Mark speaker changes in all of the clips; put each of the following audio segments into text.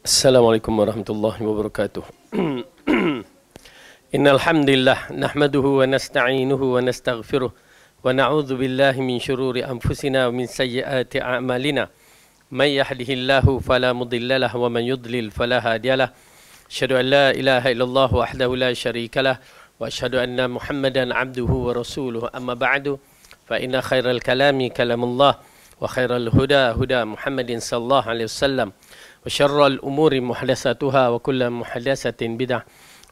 Speaker 1: Assalamualaikum warahmatullahi wabarakatuh. Innal hamdalillah nahmaduhu wa nasta'inuhu wa nastaghfiruh wa na'udzu billahi min shururi anfusina wa min sayyiati a'malina. May yahdihillahu fala mudilla lahu wa man yudlil fala hadiya lahu. Asyhadu an la ilaha illallah wahdahu la syarika lahu wa asyhadu anna Muhammadan 'abduhu wa rasuluhu. Amma ba'du. Fa inna khairal kalami kalamullah wa khairal huda huda Muhammadin sallallahu alaihi wasallam. وشر الأمور محدثاتها وكل محدثة بدعة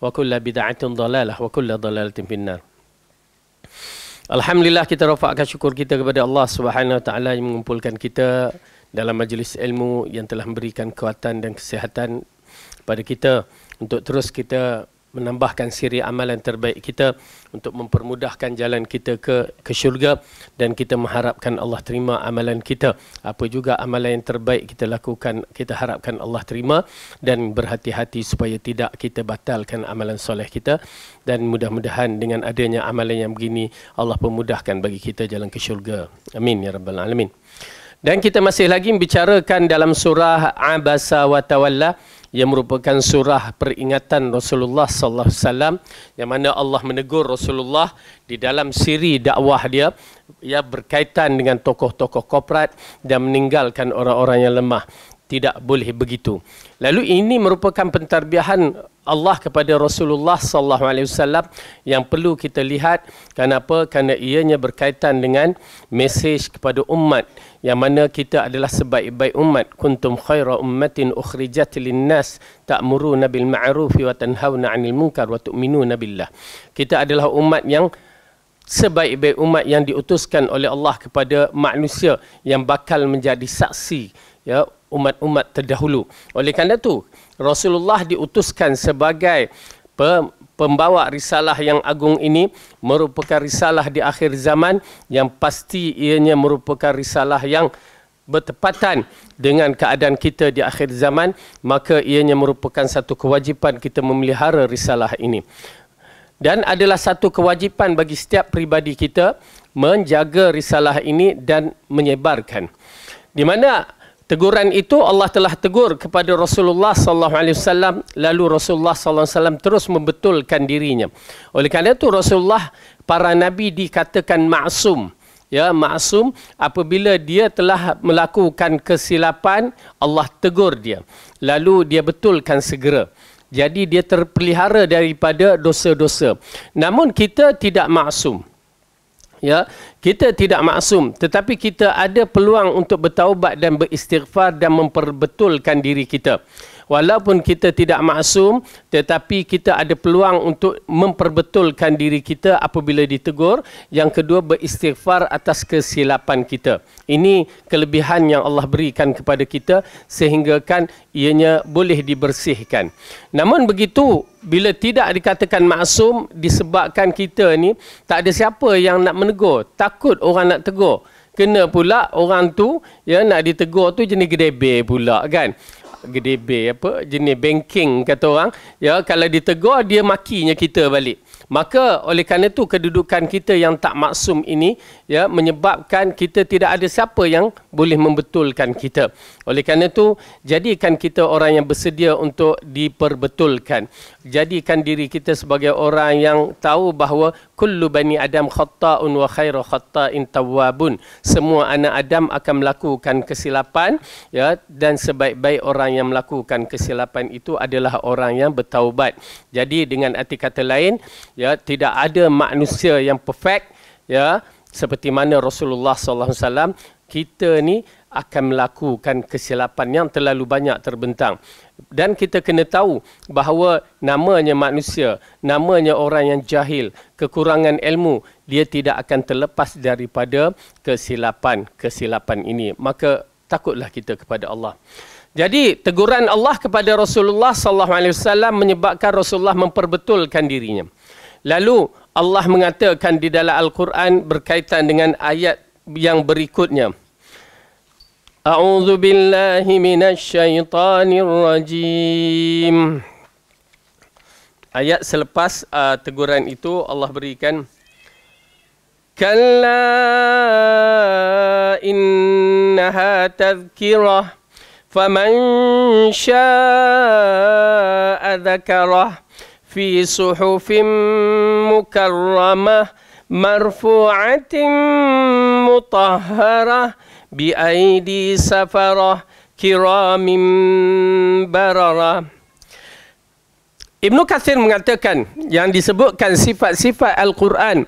Speaker 1: وكل بدعة ضلالة وكل ضلالة في النار Alhamdulillah kita rafakkan syukur kita kepada Allah Subhanahu Taala yang mengumpulkan kita dalam majlis ilmu yang telah memberikan kekuatan dan kesihatan pada kita untuk terus kita menambahkan siri amalan terbaik kita untuk mempermudahkan jalan kita ke ke syurga dan kita mengharapkan Allah terima amalan kita apa juga amalan yang terbaik kita lakukan kita harapkan Allah terima dan berhati-hati supaya tidak kita batalkan amalan soleh kita dan mudah-mudahan dengan adanya amalan yang begini Allah pemudahkan bagi kita jalan ke syurga amin ya rabbal alamin dan kita masih lagi membicarakan dalam surah abasa wa tawalla ia merupakan surah peringatan Rasulullah sallallahu alaihi wasallam yang mana Allah menegur Rasulullah di dalam siri dakwah dia ia ya, berkaitan dengan tokoh-tokoh korporat dan meninggalkan orang-orang yang lemah tidak boleh begitu. Lalu ini merupakan pentarbiahan Allah kepada Rasulullah sallallahu alaihi wasallam yang perlu kita lihat kenapa? Karena ianya berkaitan dengan mesej kepada umat yang mana kita adalah sebaik-baik umat. Kuntum khaira ummatin ukhrijat nas ta'muru nabil ma'ruf wa tanhauna 'anil munkar wa tu'minuna billah. Kita adalah umat yang sebaik-baik umat yang diutuskan oleh Allah kepada manusia yang bakal menjadi saksi ya umat-umat terdahulu. Oleh kerana itu, Rasulullah diutuskan sebagai pembawa risalah yang agung ini merupakan risalah di akhir zaman yang pasti ianya merupakan risalah yang bertepatan dengan keadaan kita di akhir zaman maka ianya merupakan satu kewajipan kita memelihara risalah ini dan adalah satu kewajipan bagi setiap pribadi kita menjaga risalah ini dan menyebarkan di mana Teguran itu Allah telah tegur kepada Rasulullah sallallahu alaihi wasallam lalu Rasulullah sallallahu alaihi wasallam terus membetulkan dirinya. Oleh kerana itu Rasulullah para nabi dikatakan maksum. Ya, maksum apabila dia telah melakukan kesilapan Allah tegur dia. Lalu dia betulkan segera. Jadi dia terpelihara daripada dosa-dosa. Namun kita tidak maksum. Ya, kita tidak maksum tetapi kita ada peluang untuk bertaubat dan beristighfar dan memperbetulkan diri kita walaupun kita tidak maksum tetapi kita ada peluang untuk memperbetulkan diri kita apabila ditegur yang kedua beristighfar atas kesilapan kita ini kelebihan yang Allah berikan kepada kita sehinggakan ianya boleh dibersihkan namun begitu bila tidak dikatakan maksum disebabkan kita ni tak ada siapa yang nak menegur takut orang nak tegur kena pula orang tu ya nak ditegur tu jenis gedebe pula kan GDB apa jenis banking kata orang ya kalau ditegur dia makinya kita balik maka oleh kerana tu kedudukan kita yang tak maksum ini ya menyebabkan kita tidak ada siapa yang boleh membetulkan kita oleh kerana itu jadikan kita orang yang bersedia untuk diperbetulkan jadikan diri kita sebagai orang yang tahu bahawa kullu bani adam khata'un wa khairu khata'in tawwabun semua anak adam akan melakukan kesilapan ya dan sebaik-baik orang yang melakukan kesilapan itu adalah orang yang bertaubat jadi dengan arti kata lain ya tidak ada manusia yang perfect ya seperti mana Rasulullah sallallahu alaihi wasallam kita ni akan melakukan kesilapan yang terlalu banyak terbentang dan kita kena tahu bahawa namanya manusia namanya orang yang jahil kekurangan ilmu dia tidak akan terlepas daripada kesilapan kesilapan ini maka takutlah kita kepada Allah jadi teguran Allah kepada Rasulullah sallallahu alaihi wasallam menyebabkan Rasulullah memperbetulkan dirinya lalu Allah mengatakan di dalam al-Quran berkaitan dengan ayat yang berikutnya أعوذ بالله من الشيطان الرجيم Ayat selepas uh, teguran itu Allah berikan Kalla innaha tazkirah Faman syaa dzakarah fi suhufin mukarramah marfu'atin mutahharah بأيدي سفرة كرام بررة Ibnu Katsir mengatakan yang disebutkan sifat-sifat Al-Quran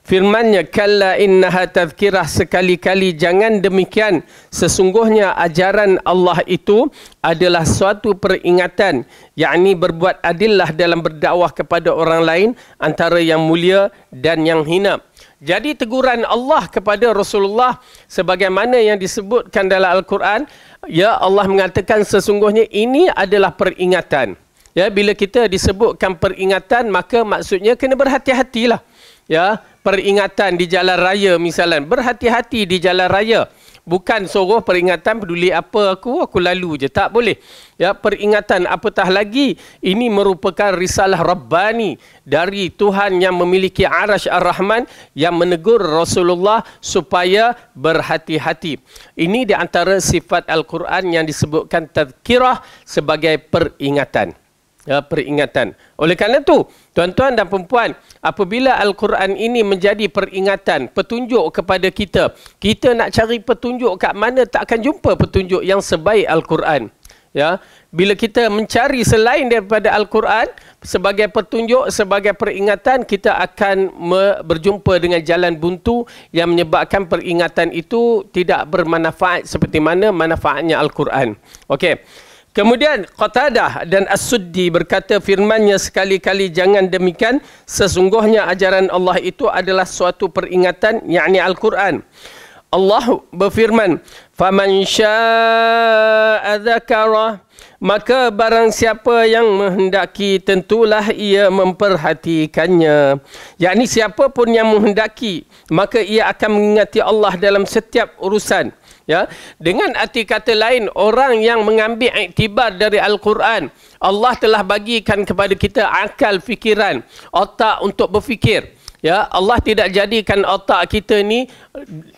Speaker 1: Firmannya, kalla innaha tazkirah sekali-kali. Jangan demikian. Sesungguhnya ajaran Allah itu adalah suatu peringatan. Yang berbuat adillah dalam berdakwah kepada orang lain antara yang mulia dan yang hina. Jadi teguran Allah kepada Rasulullah sebagaimana yang disebutkan dalam Al-Quran, ya Allah mengatakan sesungguhnya ini adalah peringatan. Ya bila kita disebutkan peringatan maka maksudnya kena berhati-hatilah. Ya, peringatan di jalan raya misalnya, berhati-hati di jalan raya bukan suruh peringatan peduli apa aku aku lalu je tak boleh ya peringatan apatah lagi ini merupakan risalah rabbani dari Tuhan yang memiliki arasy ar-rahman yang menegur Rasulullah supaya berhati-hati ini di antara sifat al-Quran yang disebutkan tazkirah sebagai peringatan uh, peringatan. Oleh kerana tu, tuan-tuan dan perempuan, apabila Al-Quran ini menjadi peringatan, petunjuk kepada kita, kita nak cari petunjuk kat mana tak akan jumpa petunjuk yang sebaik Al-Quran. Ya, bila kita mencari selain daripada Al-Quran sebagai petunjuk, sebagai peringatan, kita akan berjumpa dengan jalan buntu yang menyebabkan peringatan itu tidak bermanfaat seperti mana manfaatnya Al-Quran. Okey. Kemudian Qatadah dan As-Suddi berkata firmannya sekali-kali jangan demikian sesungguhnya ajaran Allah itu adalah suatu peringatan yakni Al-Quran. Allah berfirman faman syaa'a dzakara maka barang siapa yang menghendaki tentulah ia memperhatikannya yakni siapa pun yang menghendaki maka ia akan mengingati Allah dalam setiap urusan ya dengan arti kata lain orang yang mengambil iktibar dari al-Quran Allah telah bagikan kepada kita akal fikiran otak untuk berfikir Ya, Allah tidak jadikan otak kita ni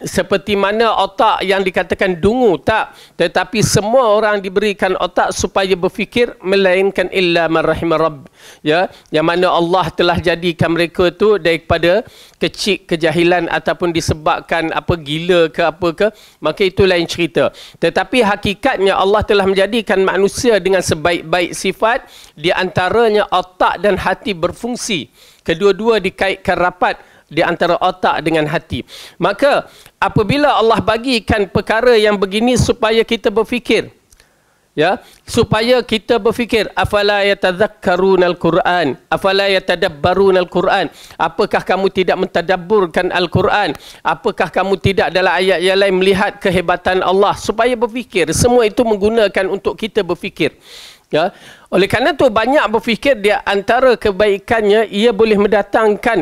Speaker 1: seperti mana otak yang dikatakan dungu tak tetapi semua orang diberikan otak supaya berfikir melainkan illa man rabb ya yang mana Allah telah jadikan mereka tu daripada kecil kejahilan ataupun disebabkan apa gila ke apa ke maka itu lain cerita tetapi hakikatnya Allah telah menjadikan manusia dengan sebaik-baik sifat di antaranya otak dan hati berfungsi kedua-dua dikaitkan rapat di antara otak dengan hati. Maka apabila Allah bagikan perkara yang begini supaya kita berfikir ya supaya kita berfikir afala yatadhakkarun alquran afala yatadabbarun alquran apakah kamu tidak mentadabburkan alquran apakah kamu tidak dalam ayat yang lain melihat kehebatan Allah supaya berfikir semua itu menggunakan untuk kita berfikir ya oleh kerana tu banyak berfikir dia antara kebaikannya ia boleh mendatangkan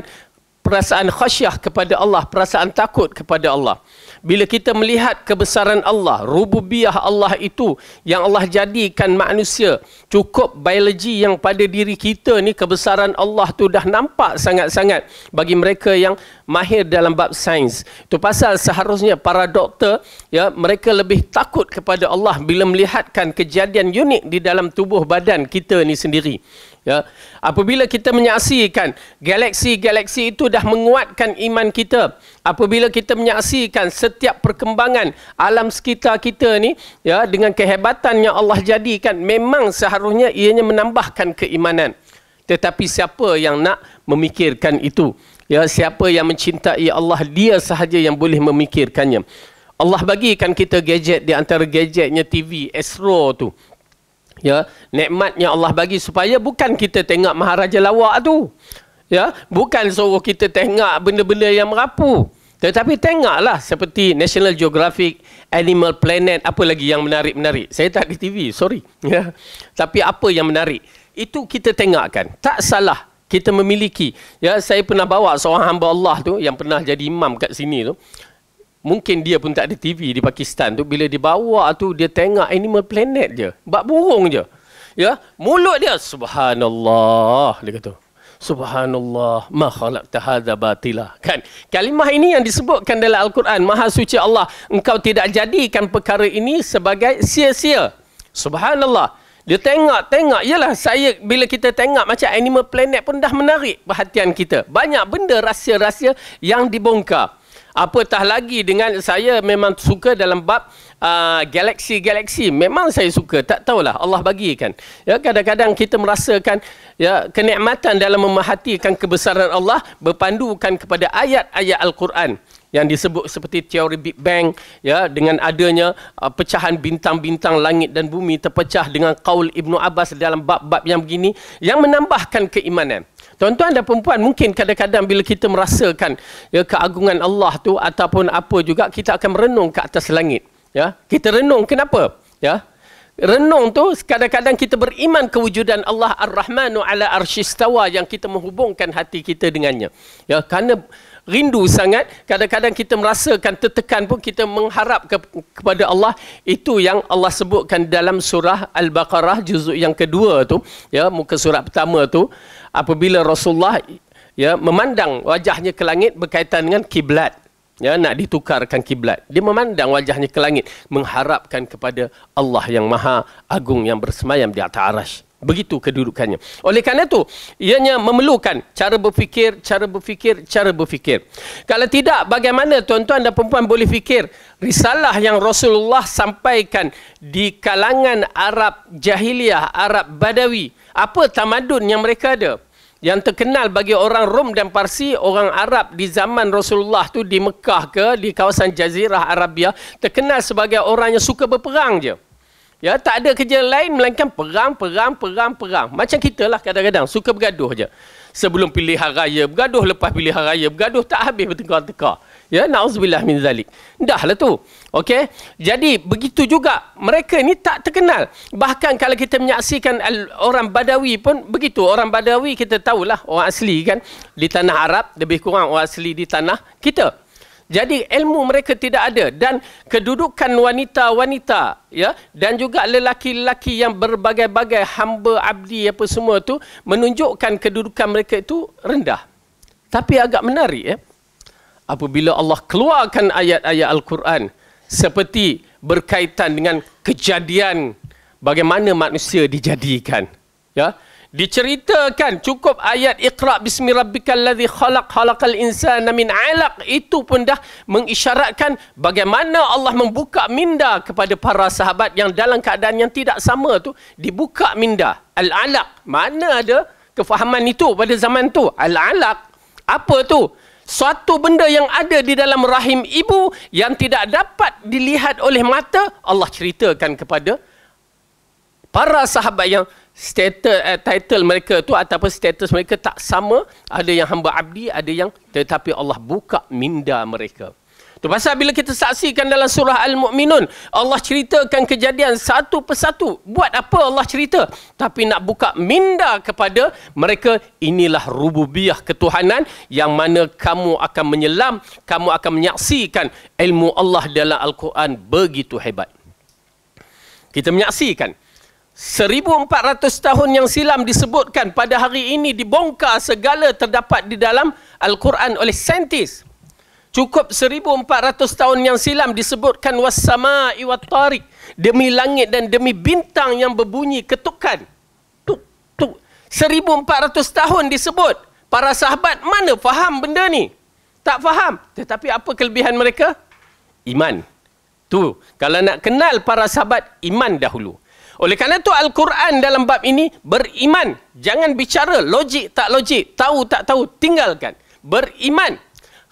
Speaker 1: perasaan khasyah kepada Allah, perasaan takut kepada Allah. Bila kita melihat kebesaran Allah, rububiyah Allah itu yang Allah jadikan manusia, cukup biologi yang pada diri kita ni kebesaran Allah tu dah nampak sangat-sangat bagi mereka yang mahir dalam bab sains. Itu pasal seharusnya para doktor ya mereka lebih takut kepada Allah bila melihatkan kejadian unik di dalam tubuh badan kita ni sendiri. Ya. Apabila kita menyaksikan galaksi-galaksi itu dah menguatkan iman kita. Apabila kita menyaksikan setiap perkembangan alam sekitar kita ni ya dengan kehebatan yang Allah jadikan memang seharusnya ianya menambahkan keimanan. Tetapi siapa yang nak memikirkan itu? Ya siapa yang mencintai Allah dia sahaja yang boleh memikirkannya. Allah bagikan kita gadget di antara gadgetnya TV, Astro tu. Ya, nikmat yang Allah bagi supaya bukan kita tengok maharaja lawak tu. Ya, bukan suruh kita tengok benda-benda yang merapu. Tetapi tengoklah seperti National Geographic, Animal Planet, apa lagi yang menarik-menarik. Saya tak di TV, sorry. Ya. Tapi apa yang menarik? Itu kita tengokkan. Tak salah kita memiliki. Ya, saya pernah bawa seorang hamba Allah tu yang pernah jadi imam kat sini tu mungkin dia pun tak ada TV di Pakistan tu bila dibawa tu dia tengok animal planet je bab burung je ya mulut dia subhanallah dia kata subhanallah ma khalaqta hadza batila kan kalimah ini yang disebutkan dalam al-Quran maha suci Allah engkau tidak jadikan perkara ini sebagai sia-sia subhanallah dia tengok tengok yalah saya bila kita tengok macam animal planet pun dah menarik perhatian kita banyak benda rahsia-rahsia yang dibongkar apatah lagi dengan saya memang suka dalam bab uh, galaksi-galaksi memang saya suka tak tahulah Allah bagi kan ya kadang-kadang kita merasakan ya kenikmatan dalam memahatikan kebesaran Allah berpandukan kepada ayat-ayat al-Quran yang disebut seperti teori Big Bang ya dengan adanya uh, pecahan bintang-bintang langit dan bumi terpecah dengan kaul Ibnu Abbas dalam bab-bab yang begini yang menambahkan keimanan. Tuan-tuan dan perempuan mungkin kadang-kadang bila kita merasakan ya keagungan Allah tu ataupun apa juga kita akan merenung ke atas langit ya. Kita renung kenapa? Ya. Renung tu kadang-kadang kita beriman kewujudan Allah Ar-Rahmanu ala Arsyistawa yang kita menghubungkan hati kita dengannya. Ya, kerana rindu sangat kadang-kadang kita merasakan tertekan pun kita mengharap ke- kepada Allah itu yang Allah sebutkan dalam surah al-baqarah juzuk yang kedua tu ya muka surat pertama tu apabila Rasulullah ya memandang wajahnya ke langit berkaitan dengan kiblat ya nak ditukarkan kiblat dia memandang wajahnya ke langit mengharapkan kepada Allah yang maha agung yang bersemayam di atas arasy begitu kedudukannya. Oleh kerana itu, ianya memerlukan cara berfikir, cara berfikir, cara berfikir. Kalau tidak, bagaimana tuan-tuan dan perempuan boleh fikir risalah yang Rasulullah sampaikan di kalangan Arab Jahiliyah, Arab Badawi. Apa tamadun yang mereka ada? Yang terkenal bagi orang Rom dan Parsi, orang Arab di zaman Rasulullah tu di Mekah ke, di kawasan Jazirah Arabia, terkenal sebagai orang yang suka berperang je. Ya, tak ada kerja lain melainkan perang, perang, perang, perang. Macam kita lah kadang-kadang suka bergaduh je. Sebelum pilihan raya bergaduh, lepas pilihan raya bergaduh tak habis bertengkar-tengkar. Ya, na'udzubillah min zalik. Dah lah tu. Okey. Jadi begitu juga mereka ni tak terkenal. Bahkan kalau kita menyaksikan orang Badawi pun begitu. Orang Badawi kita tahulah orang asli kan di tanah Arab, lebih kurang orang asli di tanah kita. Jadi ilmu mereka tidak ada dan kedudukan wanita-wanita ya dan juga lelaki-lelaki yang berbagai-bagai hamba abdi apa semua tu menunjukkan kedudukan mereka itu rendah. Tapi agak menarik ya. Apabila Allah keluarkan ayat-ayat Al-Quran seperti berkaitan dengan kejadian bagaimana manusia dijadikan ya Diceritakan cukup ayat Iqra bismi rabbikal ladzi khalaq khalaqal insana min 'alaq itu pun dah mengisyaratkan bagaimana Allah membuka minda kepada para sahabat yang dalam keadaan yang tidak sama tu dibuka minda al-'alaq mana ada kefahaman itu pada zaman tu al-'alaq apa tu suatu benda yang ada di dalam rahim ibu yang tidak dapat dilihat oleh mata Allah ceritakan kepada para sahabat yang status uh, eh, title mereka tu ataupun status mereka tak sama ada yang hamba abdi ada yang tetapi Allah buka minda mereka tu pasal bila kita saksikan dalam surah al-mukminun Allah ceritakan kejadian satu persatu buat apa Allah cerita tapi nak buka minda kepada mereka inilah rububiyah ketuhanan yang mana kamu akan menyelam kamu akan menyaksikan ilmu Allah dalam al-Quran begitu hebat kita menyaksikan 1400 tahun yang silam disebutkan pada hari ini dibongkar segala terdapat di dalam Al-Quran oleh saintis. Cukup 1400 tahun yang silam disebutkan wassama'i Iwatari demi langit dan demi bintang yang berbunyi ketukan. Tuk tuk 1400 tahun disebut. Para sahabat mana faham benda ni? Tak faham. Tetapi apa kelebihan mereka? Iman. Tu, kalau nak kenal para sahabat iman dahulu. Oleh kerana itu Al-Quran dalam bab ini beriman. Jangan bicara logik tak logik. Tahu tak tahu. Tinggalkan. Beriman.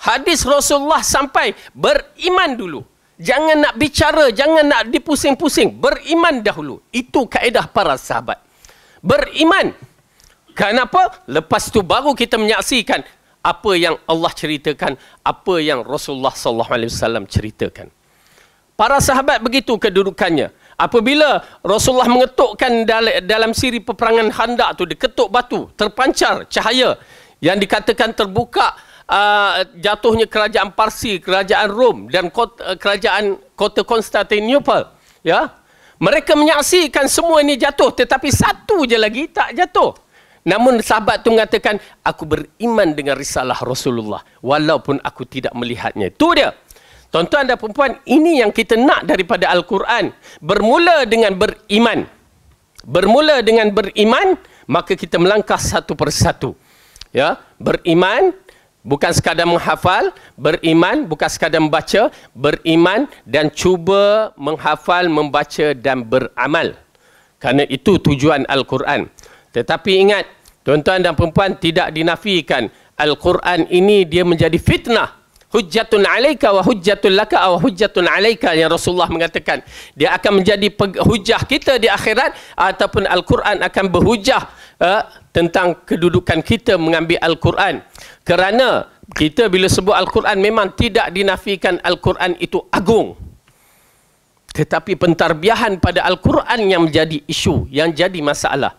Speaker 1: Hadis Rasulullah sampai beriman dulu. Jangan nak bicara. Jangan nak dipusing-pusing. Beriman dahulu. Itu kaedah para sahabat. Beriman. Kenapa? Lepas tu baru kita menyaksikan apa yang Allah ceritakan, apa yang Rasulullah SAW ceritakan. Para sahabat begitu kedudukannya apabila Rasulullah mengetukkan dalam siri peperangan Khandaq tu diketuk batu terpancar cahaya yang dikatakan terbuka uh, jatuhnya kerajaan Parsi, kerajaan Rom dan kota, uh, kerajaan kota Konstantinopel ya mereka menyaksikan semua ini jatuh tetapi satu je lagi tak jatuh Namun sahabat tu mengatakan aku beriman dengan risalah Rasulullah walaupun aku tidak melihatnya. Tu dia. Tuan-tuan dan perempuan, ini yang kita nak daripada Al-Quran. Bermula dengan beriman. Bermula dengan beriman, maka kita melangkah satu persatu. Ya, beriman bukan sekadar menghafal, beriman bukan sekadar membaca, beriman dan cuba menghafal, membaca dan beramal. karena itu tujuan Al-Quran. Tetapi ingat, tuan-tuan dan perempuan tidak dinafikan Al-Quran ini dia menjadi fitnah hujjatun alaika wa hujjatun laka wa hujjatun alaika yang Rasulullah mengatakan dia akan menjadi hujah kita di akhirat ataupun al-Quran akan berhujah uh, tentang kedudukan kita mengambil al-Quran kerana kita bila sebut al-Quran memang tidak dinafikan al-Quran itu agung tetapi pentarbiahan pada al-Quran yang menjadi isu yang jadi masalah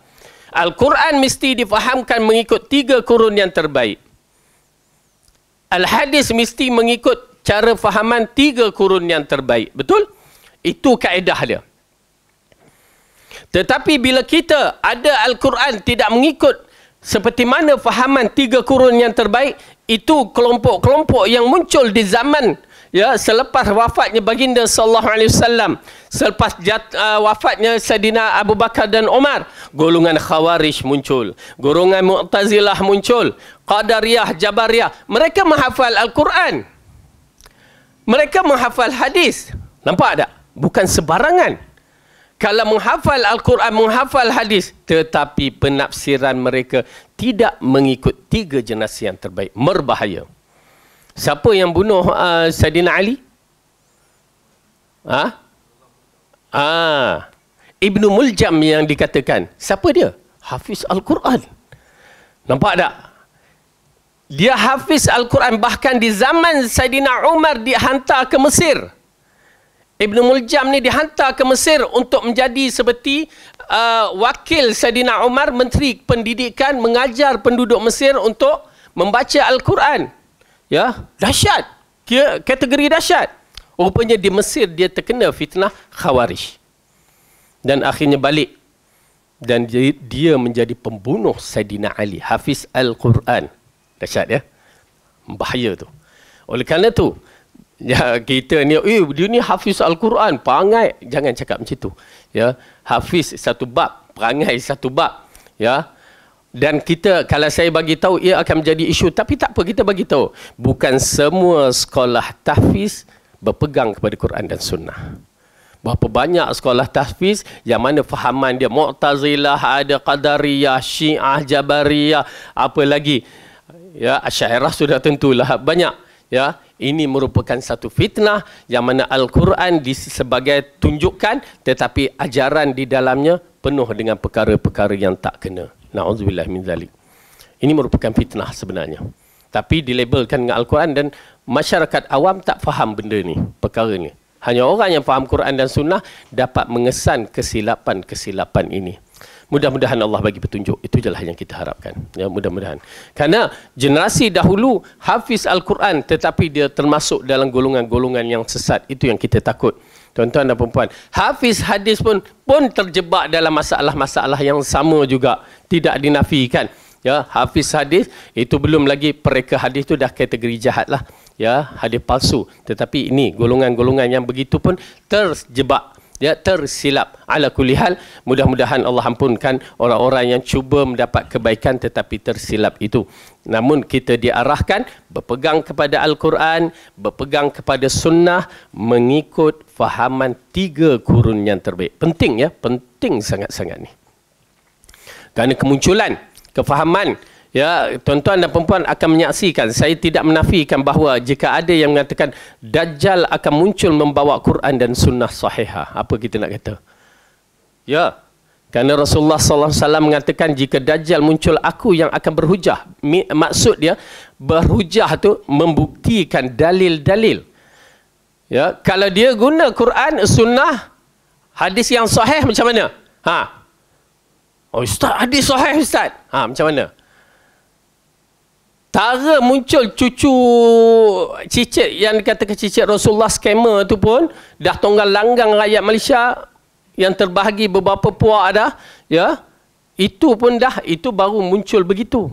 Speaker 1: al-Quran mesti difahamkan mengikut tiga kurun yang terbaik Al-hadis mesti mengikut cara fahaman tiga kurun yang terbaik. Betul? Itu kaedah dia. Tetapi bila kita ada Al-Quran tidak mengikut seperti mana fahaman tiga kurun yang terbaik, itu kelompok-kelompok yang muncul di zaman ya selepas wafatnya baginda sallallahu alaihi wasallam selepas jat, uh, wafatnya Saidina Abu Bakar dan Umar golongan khawarij muncul golongan mu'tazilah muncul qadariyah jabariyah mereka menghafal al-Quran mereka menghafal hadis nampak tak bukan sebarangan kalau menghafal al-Quran menghafal hadis tetapi penafsiran mereka tidak mengikut tiga jenis yang terbaik merbahaya Siapa yang bunuh uh, Sayyidina Ali? Ah, ha? ah, Ibnu Muljam yang dikatakan. Siapa dia? Hafiz Al-Quran. Nampak tak? Dia hafiz Al-Quran bahkan di zaman Sayyidina Umar dihantar ke Mesir. Ibn Muljam ni dihantar ke Mesir untuk menjadi seperti uh, wakil Sayyidina Umar, Menteri Pendidikan, mengajar penduduk Mesir untuk membaca Al-Quran ya dahsyat kategori dahsyat oh. rupanya di Mesir dia terkena fitnah khawarij dan akhirnya balik dan dia menjadi pembunuh Saidina Ali Hafiz Al-Quran dahsyat ya bahaya tu oleh kerana tu ya kita ni eh dia ni Hafiz Al-Quran perangai jangan cakap macam tu ya Hafiz satu bab perangai satu bab ya dan kita kalau saya bagi tahu ia akan menjadi isu tapi tak apa kita bagi tahu bukan semua sekolah tahfiz berpegang kepada Quran dan sunnah Berapa banyak sekolah tahfiz yang mana fahaman dia Mu'tazilah, ada Qadariyah, Syiah, Jabariyah, apa lagi. Ya, Asyairah sudah tentulah banyak. Ya, ini merupakan satu fitnah yang mana Al-Quran di sebagai tunjukkan tetapi ajaran di dalamnya penuh dengan perkara-perkara yang tak kena. Na'udzubillah min zalik. Ini merupakan fitnah sebenarnya. Tapi dilabelkan dengan Al-Quran dan masyarakat awam tak faham benda ni, perkara ni. Hanya orang yang faham Quran dan Sunnah dapat mengesan kesilapan-kesilapan ini. Mudah-mudahan Allah bagi petunjuk. Itu jelah yang kita harapkan. Ya, mudah-mudahan. Karena generasi dahulu hafiz Al-Quran tetapi dia termasuk dalam golongan-golongan yang sesat. Itu yang kita takut tuan-tuan dan perempuan. Hafiz hadis pun pun terjebak dalam masalah-masalah yang sama juga. Tidak dinafikan. Ya, hafiz hadis itu belum lagi pereka hadis itu dah kategori jahat lah. Ya, hadis palsu. Tetapi ini golongan-golongan yang begitu pun terjebak dia tersilap ala kulihal. mudah-mudahan Allah ampunkan orang-orang yang cuba mendapat kebaikan tetapi tersilap itu namun kita diarahkan berpegang kepada al-Quran berpegang kepada sunnah mengikut fahaman tiga kurun yang terbaik penting ya penting sangat-sangat ni kerana kemunculan kefahaman Ya, tuan-tuan dan puan akan menyaksikan. Saya tidak menafikan bahawa jika ada yang mengatakan Dajjal akan muncul membawa Quran dan sunnah sahihah. Apa kita nak kata? Ya. Kerana Rasulullah sallallahu mengatakan jika Dajjal muncul aku yang akan berhujah. Maksud dia berhujah tu membuktikan dalil-dalil. Ya, kalau dia guna Quran, sunnah, hadis yang sahih macam mana? Ha. Oh, ustaz, hadis sahih ustaz. Ha, macam mana? Tara muncul cucu cicit yang dikatakan cicit Rasulullah skamer tu pun dah tonggal langgang rakyat Malaysia yang terbahagi beberapa puak ada ya itu pun dah itu baru muncul begitu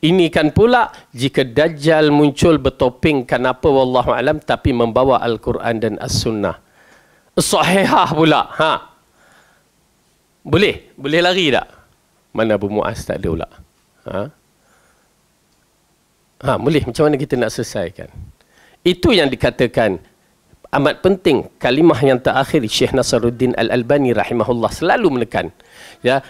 Speaker 1: ini kan pula jika dajal muncul bertoping kenapa wallahu alam tapi membawa al-Quran dan as-sunnah sahihah pula ha boleh boleh lari tak mana Abu Muas tak ada pula ha Ha, boleh. Macam mana kita nak selesaikan? Itu yang dikatakan amat penting kalimah yang terakhir Syekh Nasaruddin Al-Albani rahimahullah selalu menekan ya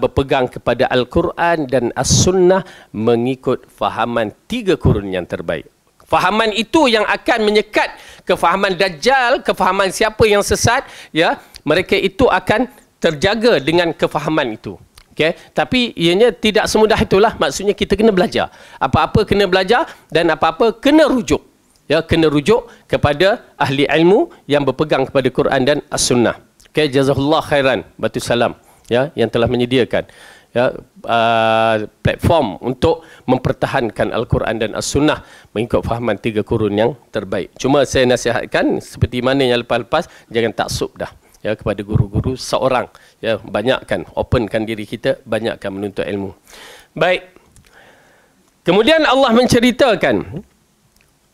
Speaker 1: berpegang kepada Al-Quran dan As-Sunnah mengikut fahaman tiga kurun yang terbaik. Fahaman itu yang akan menyekat kefahaman dajjal, kefahaman siapa yang sesat, ya, mereka itu akan terjaga dengan kefahaman itu. Okay. Tapi ianya tidak semudah itulah. Maksudnya kita kena belajar. Apa-apa kena belajar dan apa-apa kena rujuk. Ya, kena rujuk kepada ahli ilmu yang berpegang kepada Quran dan As-Sunnah. Okay. Jazahullah khairan. Batu salam. Ya, yang telah menyediakan ya, uh, platform untuk mempertahankan Al-Quran dan As-Sunnah mengikut fahaman tiga kurun yang terbaik. Cuma saya nasihatkan seperti mana yang lepas-lepas, jangan taksub dah ya kepada guru-guru seorang ya banyakkan openkan diri kita banyakkan menuntut ilmu baik kemudian Allah menceritakan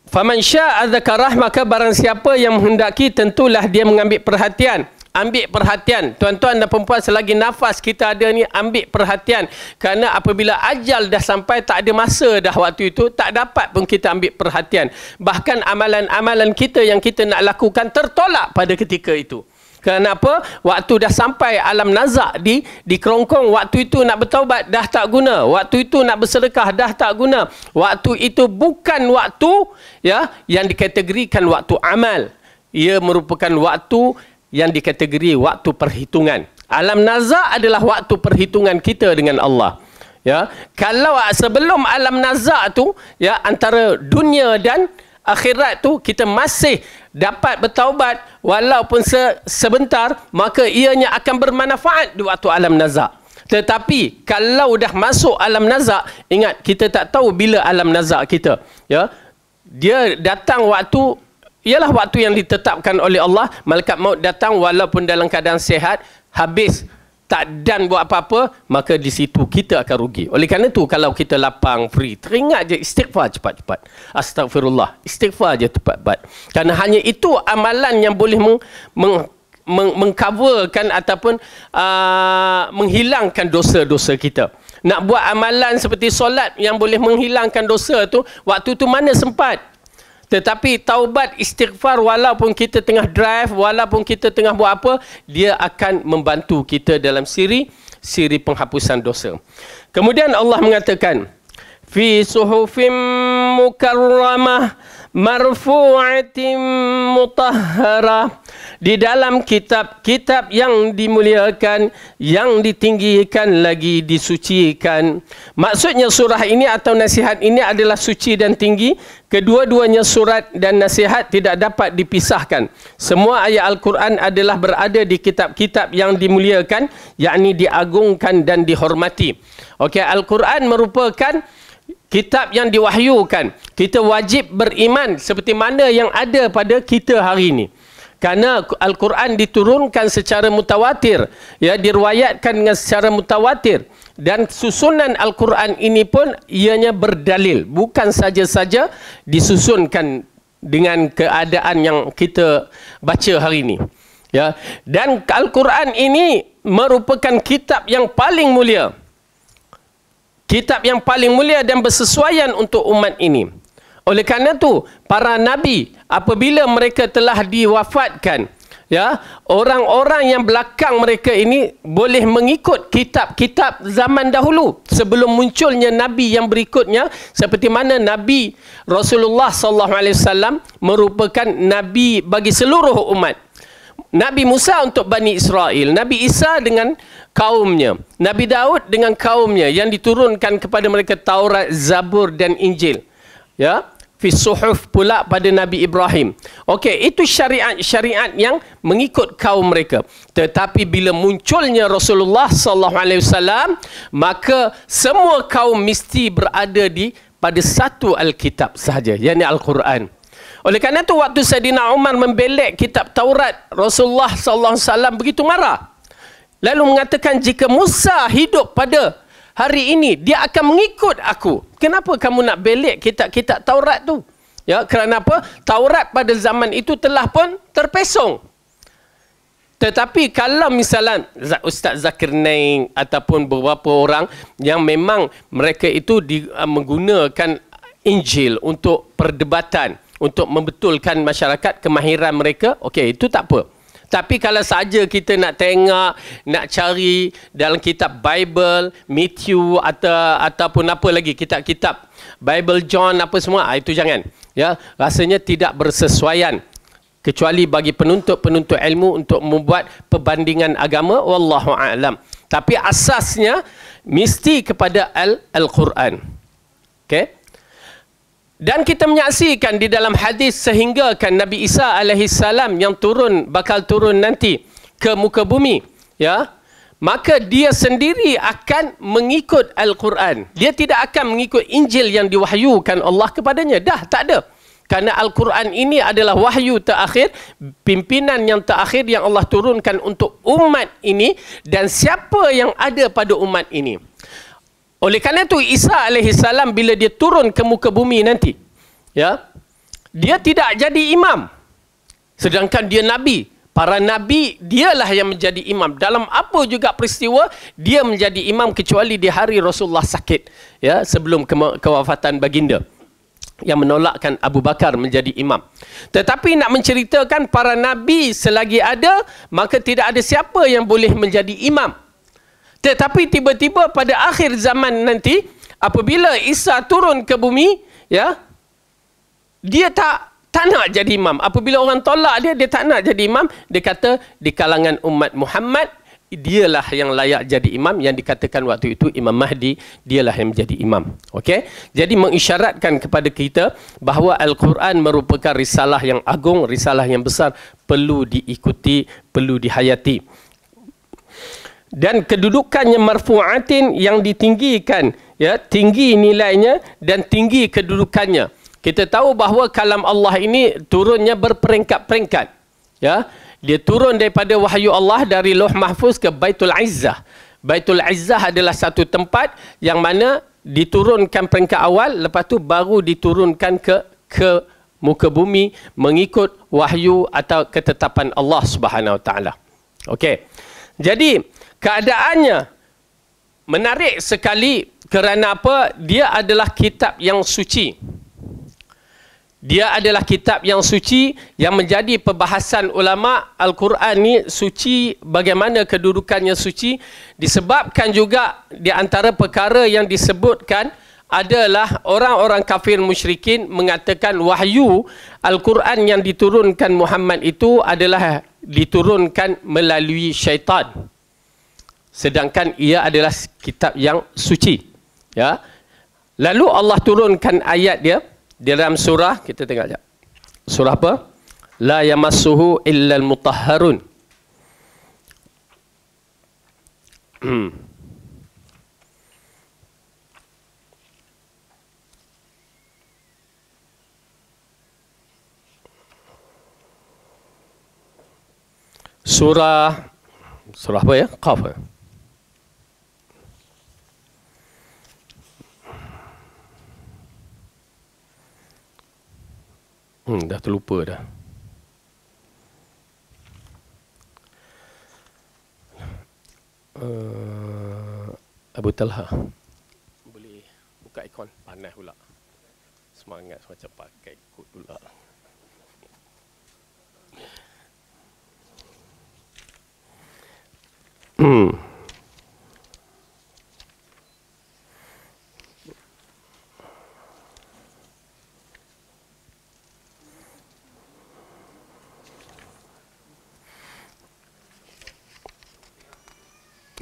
Speaker 1: faman syaa dzakarah maka barang siapa yang menghendaki tentulah dia mengambil perhatian ambil perhatian tuan-tuan dan perempuan selagi nafas kita ada ni ambil perhatian kerana apabila ajal dah sampai tak ada masa dah waktu itu tak dapat pun kita ambil perhatian bahkan amalan-amalan kita yang kita nak lakukan tertolak pada ketika itu Kenapa? Waktu dah sampai alam nazak di di kerongkong, waktu itu nak bertaubat dah tak guna. Waktu itu nak bersedekah dah tak guna. Waktu itu bukan waktu ya yang dikategorikan waktu amal. Ia merupakan waktu yang dikategori waktu perhitungan. Alam nazak adalah waktu perhitungan kita dengan Allah. Ya, kalau sebelum alam nazak tu ya antara dunia dan akhirat tu kita masih dapat bertaubat walaupun se- sebentar maka ianya akan bermanfaat di waktu alam nazak tetapi kalau dah masuk alam nazak ingat kita tak tahu bila alam nazak kita ya dia datang waktu ialah waktu yang ditetapkan oleh Allah malaikat maut datang walaupun dalam keadaan sehat habis tak dan buat apa-apa, maka di situ kita akan rugi. Oleh kerana tu kalau kita lapang, free, teringat je istighfar cepat-cepat. Astagfirullah. Istighfar je cepat-cepat. Kerana hanya itu amalan yang boleh meng, meng, meng, mengcoverkan ataupun uh, menghilangkan dosa-dosa kita. Nak buat amalan seperti solat yang boleh menghilangkan dosa tu, waktu tu mana sempat? Tetapi taubat istighfar walaupun kita tengah drive, walaupun kita tengah buat apa, dia akan membantu kita dalam siri siri penghapusan dosa. Kemudian Allah mengatakan, fi suhufim mukarramah marfu'atin mutahharah di dalam kitab-kitab yang dimuliakan yang ditinggikan lagi disucikan maksudnya surah ini atau nasihat ini adalah suci dan tinggi kedua-duanya surat dan nasihat tidak dapat dipisahkan semua ayat al-Quran adalah berada di kitab-kitab yang dimuliakan yakni diagungkan dan dihormati okey al-Quran merupakan kitab yang diwahyukan. Kita wajib beriman seperti mana yang ada pada kita hari ini. Kerana Al-Quran diturunkan secara mutawatir, ya diriwayatkan dengan secara mutawatir dan susunan Al-Quran ini pun ianya berdalil, bukan saja-saja disusunkan dengan keadaan yang kita baca hari ini. Ya, dan Al-Quran ini merupakan kitab yang paling mulia kitab yang paling mulia dan bersesuaian untuk umat ini. Oleh kerana itu, para nabi apabila mereka telah diwafatkan, ya, orang-orang yang belakang mereka ini boleh mengikut kitab-kitab zaman dahulu sebelum munculnya nabi yang berikutnya seperti mana nabi Rasulullah sallallahu alaihi wasallam merupakan nabi bagi seluruh umat. Nabi Musa untuk Bani Israel, Nabi Isa dengan kaumnya, Nabi Daud dengan kaumnya yang diturunkan kepada mereka Taurat, Zabur dan Injil. Ya, fi pula pada Nabi Ibrahim. Okey, itu syariat-syariat yang mengikut kaum mereka. Tetapi bila munculnya Rasulullah sallallahu alaihi wasallam, maka semua kaum mesti berada di pada satu alkitab sahaja, yakni al-Quran. Oleh kerana itu waktu Saidina Umar membelak kitab Taurat Rasulullah sallallahu alaihi wasallam begitu marah. Lalu mengatakan jika Musa hidup pada hari ini dia akan mengikut aku. Kenapa kamu nak belak kitab-kitab Taurat tu? Ya, kerana apa? Taurat pada zaman itu telah pun terpesong. Tetapi kalau misalnya Ustaz Zakir Naik ataupun beberapa orang yang memang mereka itu uh, menggunakan Injil untuk perdebatan, untuk membetulkan masyarakat kemahiran mereka okey itu tak apa tapi kalau saja kita nak tengok nak cari dalam kitab Bible Matthew atau ataupun apa lagi kitab-kitab Bible John apa semua ah, itu jangan ya rasanya tidak bersesuaian kecuali bagi penuntut-penuntut ilmu untuk membuat perbandingan agama wallahu aalam tapi asasnya mesti kepada al-Quran Okay. Dan kita menyaksikan di dalam hadis sehinggakan Nabi Isa alaihi salam yang turun bakal turun nanti ke muka bumi, ya. Maka dia sendiri akan mengikut Al-Quran. Dia tidak akan mengikut Injil yang diwahyukan Allah kepadanya. Dah, tak ada. Karena Al-Quran ini adalah wahyu terakhir, pimpinan yang terakhir yang Allah turunkan untuk umat ini dan siapa yang ada pada umat ini. Oleh kerana itu Isa AS bila dia turun ke muka bumi nanti. ya Dia tidak jadi imam. Sedangkan dia nabi. Para nabi dialah yang menjadi imam. Dalam apa juga peristiwa dia menjadi imam kecuali di hari Rasulullah sakit. ya Sebelum ke- kewafatan baginda yang menolakkan Abu Bakar menjadi imam. Tetapi nak menceritakan para nabi selagi ada maka tidak ada siapa yang boleh menjadi imam tetapi tiba-tiba pada akhir zaman nanti apabila Isa turun ke bumi ya dia tak tak nak jadi imam apabila orang tolak dia dia tak nak jadi imam dia kata di kalangan umat Muhammad dialah yang layak jadi imam yang dikatakan waktu itu Imam Mahdi dialah yang menjadi imam Okay. jadi mengisyaratkan kepada kita bahawa al-Quran merupakan risalah yang agung risalah yang besar perlu diikuti perlu dihayati dan kedudukannya marfu'atin yang ditinggikan ya tinggi nilainya dan tinggi kedudukannya kita tahu bahawa kalam Allah ini turunnya berperingkat-peringkat ya dia turun daripada wahyu Allah dari Loh Mahfuz ke Baitul Izzah. Baitul Izzah adalah satu tempat yang mana diturunkan peringkat awal lepas tu baru diturunkan ke ke muka bumi mengikut wahyu atau ketetapan Allah Subhanahu Wa Taala. Okey. Jadi keadaannya menarik sekali kerana apa? Dia adalah kitab yang suci. Dia adalah kitab yang suci yang menjadi perbahasan ulama Al-Quran ni suci bagaimana kedudukannya suci disebabkan juga di antara perkara yang disebutkan adalah orang-orang kafir musyrikin mengatakan wahyu Al-Quran yang diturunkan Muhammad itu adalah diturunkan melalui syaitan sedangkan ia adalah kitab yang suci ya lalu Allah turunkan ayat dia dalam surah kita tengok jap surah apa la yamassuhu illal mutahharun hmm. surah surah apa ya qaf ya? Hmm, dah terlupa dah. Uh, Abu Talha. Boleh buka ikon. Panas pula. Semangat macam pakai kot pula. Hmm.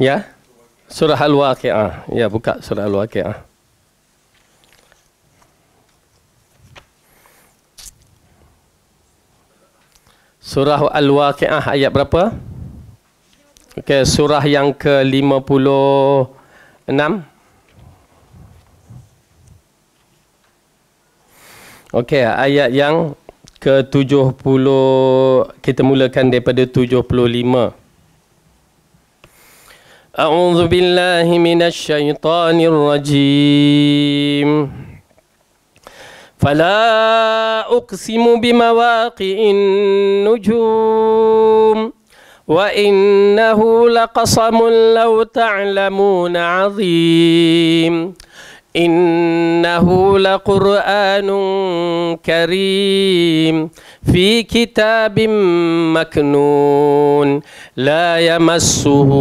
Speaker 1: Ya. Surah Al-Waqi'ah. Ya, buka surah Al-Waqi'ah. Surah Al-Waqi'ah ayat berapa? Okey, surah yang ke-56. Okey, ayat yang ke-70 kita mulakan daripada 75. أعوذ بالله من الشيطان الرجيم فلا أقسم بمواقع النجوم وإنه لقسم لو تعلمون عظيم إنه لقرآن كريم في كتاب مكنون لا يمسه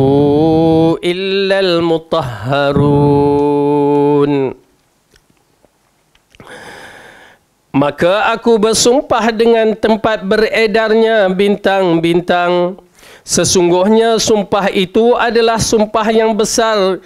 Speaker 1: إلا المطهرون Maka aku bersumpah dengan tempat beredarnya bintang-bintang. Sesungguhnya sumpah itu adalah sumpah yang besar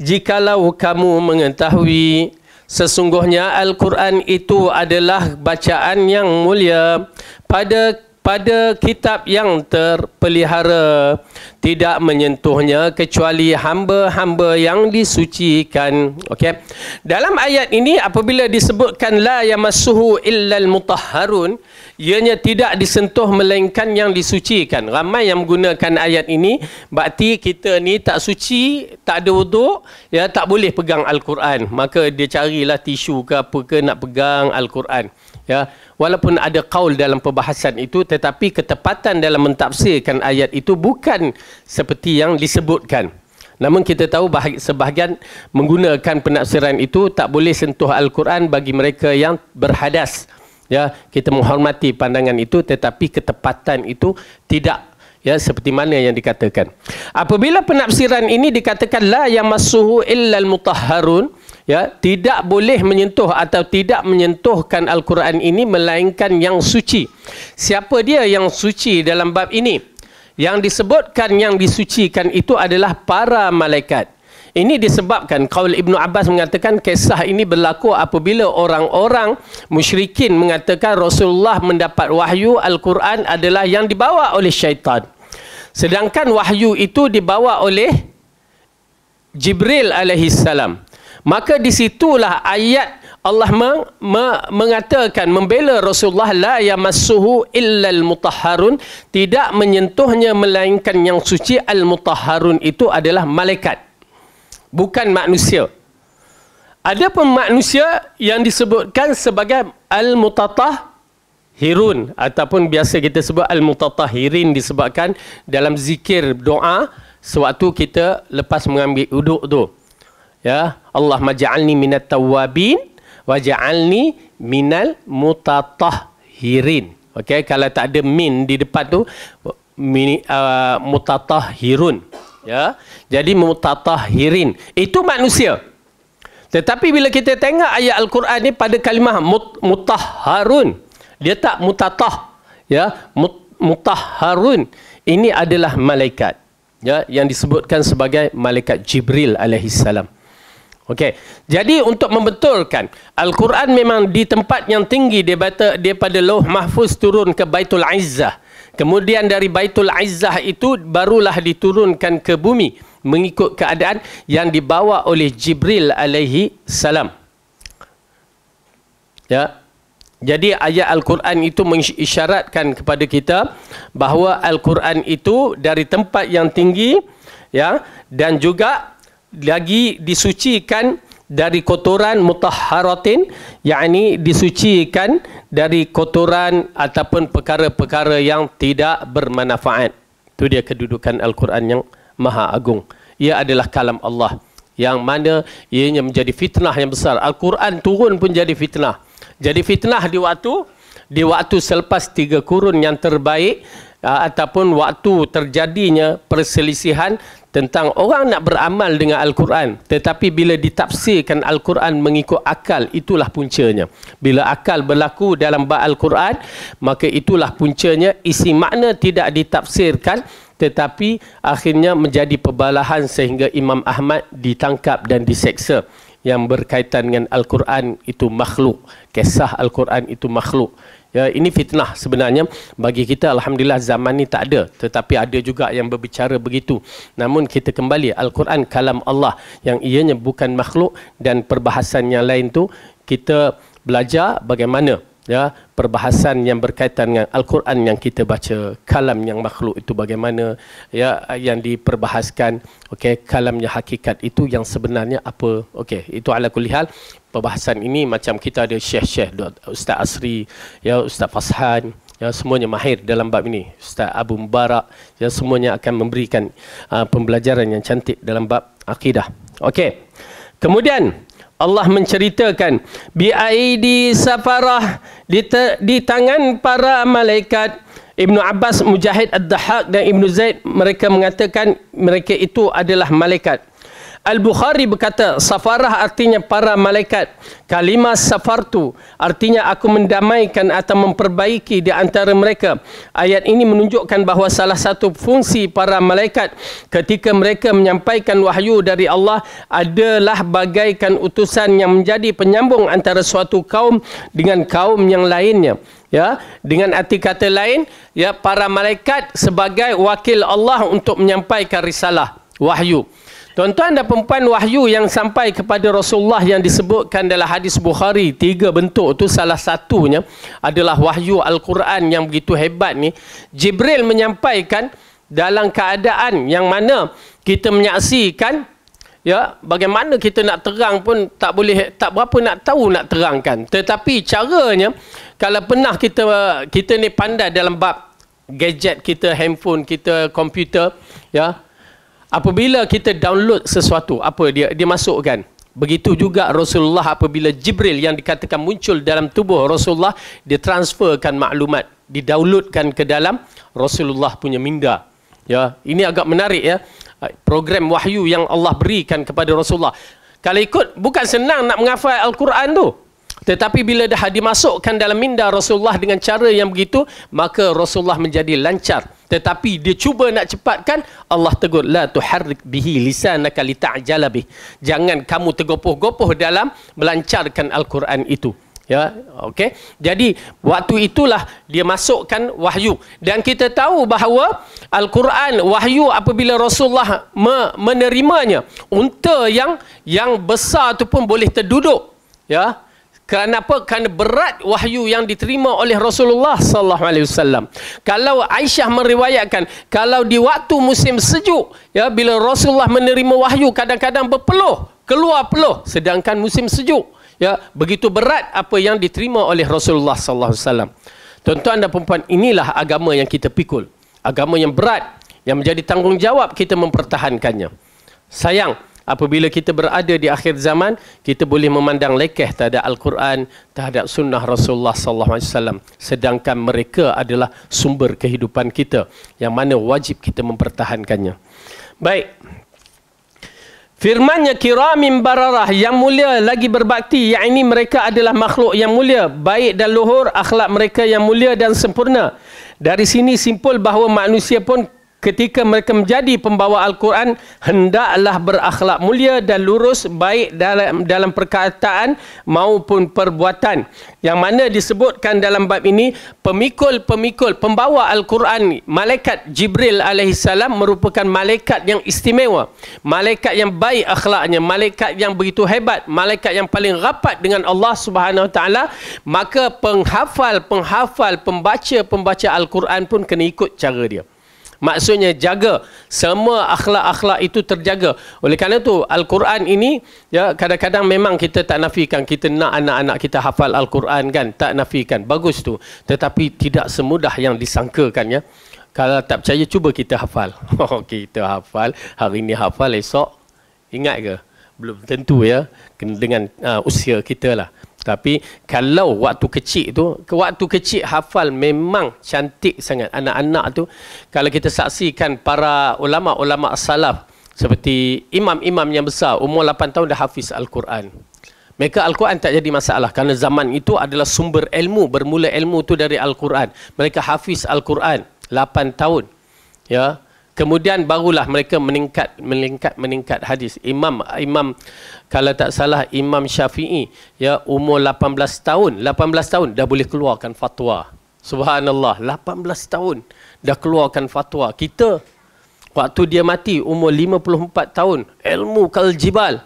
Speaker 1: jikalau kamu mengetahui sesungguhnya Al-Quran itu adalah bacaan yang mulia pada pada kitab yang terpelihara tidak menyentuhnya kecuali hamba-hamba yang disucikan okey dalam ayat ini apabila disebutkan la yamassuhu illal mutahharun ianya tidak disentuh melainkan yang disucikan ramai yang menggunakan ayat ini bakti kita ni tak suci tak ada wuduk ya tak boleh pegang al-Quran maka dia carilah tisu ke apa ke nak pegang al-Quran Ya, walaupun ada kaul dalam perbahasan itu tetapi ketepatan dalam mentafsirkan ayat itu bukan seperti yang disebutkan. Namun kita tahu bahagian, sebahagian menggunakan penafsiran itu tak boleh sentuh al-Quran bagi mereka yang berhadas. Ya, kita menghormati pandangan itu tetapi ketepatan itu tidak ya seperti mana yang dikatakan. Apabila penafsiran ini dikatakan la yamassuhu illal mutahharun, ya tidak boleh menyentuh atau tidak menyentuhkan al-Quran ini melainkan yang suci. Siapa dia yang suci dalam bab ini? Yang disebutkan yang disucikan itu adalah para malaikat. Ini disebabkan Qaul Ibnu Abbas mengatakan kisah ini berlaku apabila orang-orang musyrikin mengatakan Rasulullah mendapat wahyu al-Quran adalah yang dibawa oleh syaitan. Sedangkan wahyu itu dibawa oleh Jibril alaihi salam maka di situlah ayat Allah meng, me, mengatakan membela Rasulullah la yamassuhu illal mutahharun tidak menyentuhnya melainkan yang suci al mutahharun itu adalah malaikat bukan manusia ada pun manusia yang disebutkan sebagai al mutatahhirun ataupun biasa kita sebut al mutatahirin disebabkan dalam zikir doa sewaktu kita lepas mengambil uduk tu ya Allah majalni minat tawabin wajalni minal mutatahhirin okey kalau tak ada min di depan tu mini uh, mutatahhirun ya jadi mutatahhirin itu manusia tetapi bila kita tengok ayat al-Quran ni pada kalimah mut, mutahharun dia tak mutatah ya mut, mutahharun ini adalah malaikat ya yang disebutkan sebagai malaikat Jibril alaihi salam. Okey. Jadi untuk membetulkan Al-Quran memang di tempat yang tinggi dia bata, daripada Lauh Mahfuz turun ke Baitul Izzah. Kemudian dari Baitul Izzah itu barulah diturunkan ke bumi mengikut keadaan yang dibawa oleh Jibril alaihi salam. Ya. Jadi ayat Al-Quran itu mengisyaratkan kepada kita bahawa Al-Quran itu dari tempat yang tinggi ya dan juga lagi disucikan dari kotoran mutahharatin yakni disucikan dari kotoran ataupun perkara-perkara yang tidak bermanfaat itu dia kedudukan al-Quran yang maha agung ia adalah kalam Allah yang mana ianya menjadi fitnah yang besar al-Quran turun pun jadi fitnah jadi fitnah di waktu di waktu selepas tiga kurun yang terbaik Ah, ataupun waktu terjadinya perselisihan tentang orang nak beramal dengan Al-Quran. Tetapi bila ditafsirkan Al-Quran mengikut akal, itulah puncanya. Bila akal berlaku dalam bab Al-Quran, maka itulah puncanya isi makna tidak ditafsirkan tetapi akhirnya menjadi perbalahan sehingga Imam Ahmad ditangkap dan diseksa yang berkaitan dengan Al-Quran itu makhluk. Kisah Al-Quran itu makhluk. Ya, ini fitnah sebenarnya bagi kita alhamdulillah zaman ini tak ada tetapi ada juga yang berbicara begitu. Namun kita kembali Al-Quran kalam Allah yang ianya bukan makhluk dan perbahasan yang lain tu kita belajar bagaimana ya perbahasan yang berkaitan dengan al-Quran yang kita baca kalam yang makhluk itu bagaimana ya yang diperbahaskan okey kalamnya hakikat itu yang sebenarnya apa okey itu ala kulli hal perbahasan ini macam kita ada syekh-syekh ustaz Asri ya ustaz Fashan ya semuanya mahir dalam bab ini ustaz Abu Mubarak ya semuanya akan memberikan uh, pembelajaran yang cantik dalam bab akidah okey kemudian Allah menceritakan bi aidi safarah di, di tangan para malaikat Ibnu Abbas Mujahid Ad-Dahhak dan Ibnu Zaid mereka mengatakan mereka itu adalah malaikat Al-Bukhari berkata, safarah artinya para malaikat. Kalimah safartu artinya aku mendamaikan atau memperbaiki di antara mereka. Ayat ini menunjukkan bahawa salah satu fungsi para malaikat ketika mereka menyampaikan wahyu dari Allah adalah bagaikan utusan yang menjadi penyambung antara suatu kaum dengan kaum yang lainnya. Ya, dengan arti kata lain, ya para malaikat sebagai wakil Allah untuk menyampaikan risalah wahyu. Tuan-tuan dan perempuan wahyu yang sampai kepada Rasulullah yang disebutkan dalam hadis Bukhari, tiga bentuk tu salah satunya adalah wahyu Al-Quran yang begitu hebat ni. Jibril menyampaikan dalam keadaan yang mana kita menyaksikan ya bagaimana kita nak terang pun tak boleh tak berapa nak tahu nak terangkan tetapi caranya kalau pernah kita kita ni pandai dalam bab gadget kita handphone kita komputer ya apabila kita download sesuatu apa dia dia masukkan begitu juga Rasulullah apabila Jibril yang dikatakan muncul dalam tubuh Rasulullah dia transferkan maklumat didownloadkan ke dalam Rasulullah punya minda ya ini agak menarik ya program wahyu yang Allah berikan kepada Rasulullah kalau ikut bukan senang nak menghafal al-Quran tu tetapi bila dah dimasukkan dalam minda Rasulullah dengan cara yang begitu, maka Rasulullah menjadi lancar. Tetapi dia cuba nak cepatkan, Allah tegur, La tuharrik bihi lisanaka li ta'jala Jangan kamu tergopoh-gopoh dalam melancarkan Al-Quran itu. Ya, okay? Jadi waktu itulah dia masukkan wahyu dan kita tahu bahawa Al-Quran wahyu apabila Rasulullah me- menerimanya unta yang yang besar tu pun boleh terduduk ya kerana apa? Kerana berat wahyu yang diterima oleh Rasulullah sallallahu alaihi wasallam. Kalau Aisyah meriwayatkan, kalau di waktu musim sejuk, ya bila Rasulullah menerima wahyu kadang-kadang berpeluh, keluar peluh sedangkan musim sejuk, ya begitu berat apa yang diterima oleh Rasulullah sallallahu alaihi wasallam. Tuan-tuan dan puan-puan, inilah agama yang kita pikul. Agama yang berat yang menjadi tanggungjawab kita mempertahankannya. Sayang, Apabila kita berada di akhir zaman, kita boleh memandang lekeh terhadap Al-Quran, terhadap sunnah Rasulullah sallallahu alaihi wasallam. Sedangkan mereka adalah sumber kehidupan kita yang mana wajib kita mempertahankannya. Baik. Firmannya kiramim bararah yang mulia lagi berbakti. Yang ini mereka adalah makhluk yang mulia. Baik dan luhur, akhlak mereka yang mulia dan sempurna. Dari sini simpul bahawa manusia pun ketika mereka menjadi pembawa Al-Quran hendaklah berakhlak mulia dan lurus baik dalam dalam perkataan maupun perbuatan yang mana disebutkan dalam bab ini pemikul-pemikul pembawa Al-Quran malaikat Jibril alaihi merupakan malaikat yang istimewa malaikat yang baik akhlaknya malaikat yang begitu hebat malaikat yang paling rapat dengan Allah Subhanahu taala maka penghafal penghafal pembaca pembaca Al-Quran pun kena ikut cara dia. Maksudnya jaga semua akhlak-akhlak itu terjaga. Oleh kerana itu Al-Quran ini ya kadang-kadang memang kita tak nafikan kita nak anak-anak kita hafal Al-Quran kan tak nafikan. Bagus tu. Tetapi tidak semudah yang disangkakan ya. Kalau tak percaya cuba kita hafal. Oh, kita hafal hari ini hafal esok ingat ke? Belum tentu ya dengan uh, usia kita lah. Tapi kalau waktu kecil tu, waktu kecil hafal memang cantik sangat anak-anak tu. Kalau kita saksikan para ulama-ulama salaf seperti imam-imam yang besar umur 8 tahun dah hafiz Al-Quran. Mereka Al-Quran tak jadi masalah kerana zaman itu adalah sumber ilmu, bermula ilmu tu dari Al-Quran. Mereka hafiz Al-Quran 8 tahun. Ya, kemudian barulah mereka meningkat meningkat meningkat hadis imam imam kalau tak salah imam syafi'i ya umur 18 tahun 18 tahun dah boleh keluarkan fatwa subhanallah 18 tahun dah keluarkan fatwa kita waktu dia mati umur 54 tahun ilmu kaljibal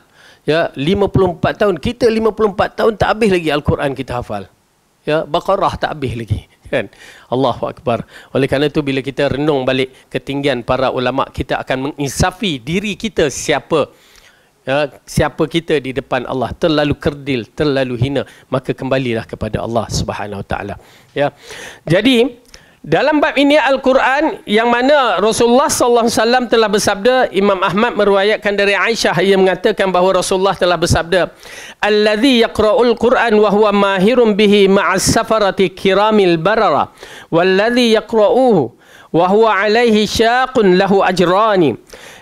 Speaker 1: ya 54 tahun kita 54 tahun tak habis lagi al-Quran kita hafal ya baqarah tak habis lagi kan Allahu akbar oleh kerana itu bila kita renung balik ketinggian para ulama kita akan menginsafi diri kita siapa Uh, siapa kita di depan Allah terlalu kerdil terlalu hina maka kembalilah kepada Allah Subhanahu Wa Taala ya jadi dalam bab ini Al-Quran yang mana Rasulullah sallallahu alaihi wasallam telah bersabda Imam Ahmad meriwayatkan dari Aisyah ia mengatakan bahawa Rasulullah telah bersabda allazi yaqra'ul Quran wa huwa mahirun bihi ma'as safarati kiramil barara wallazi yaqra'uhu wa huwa alaihi syaqun lahu ajrani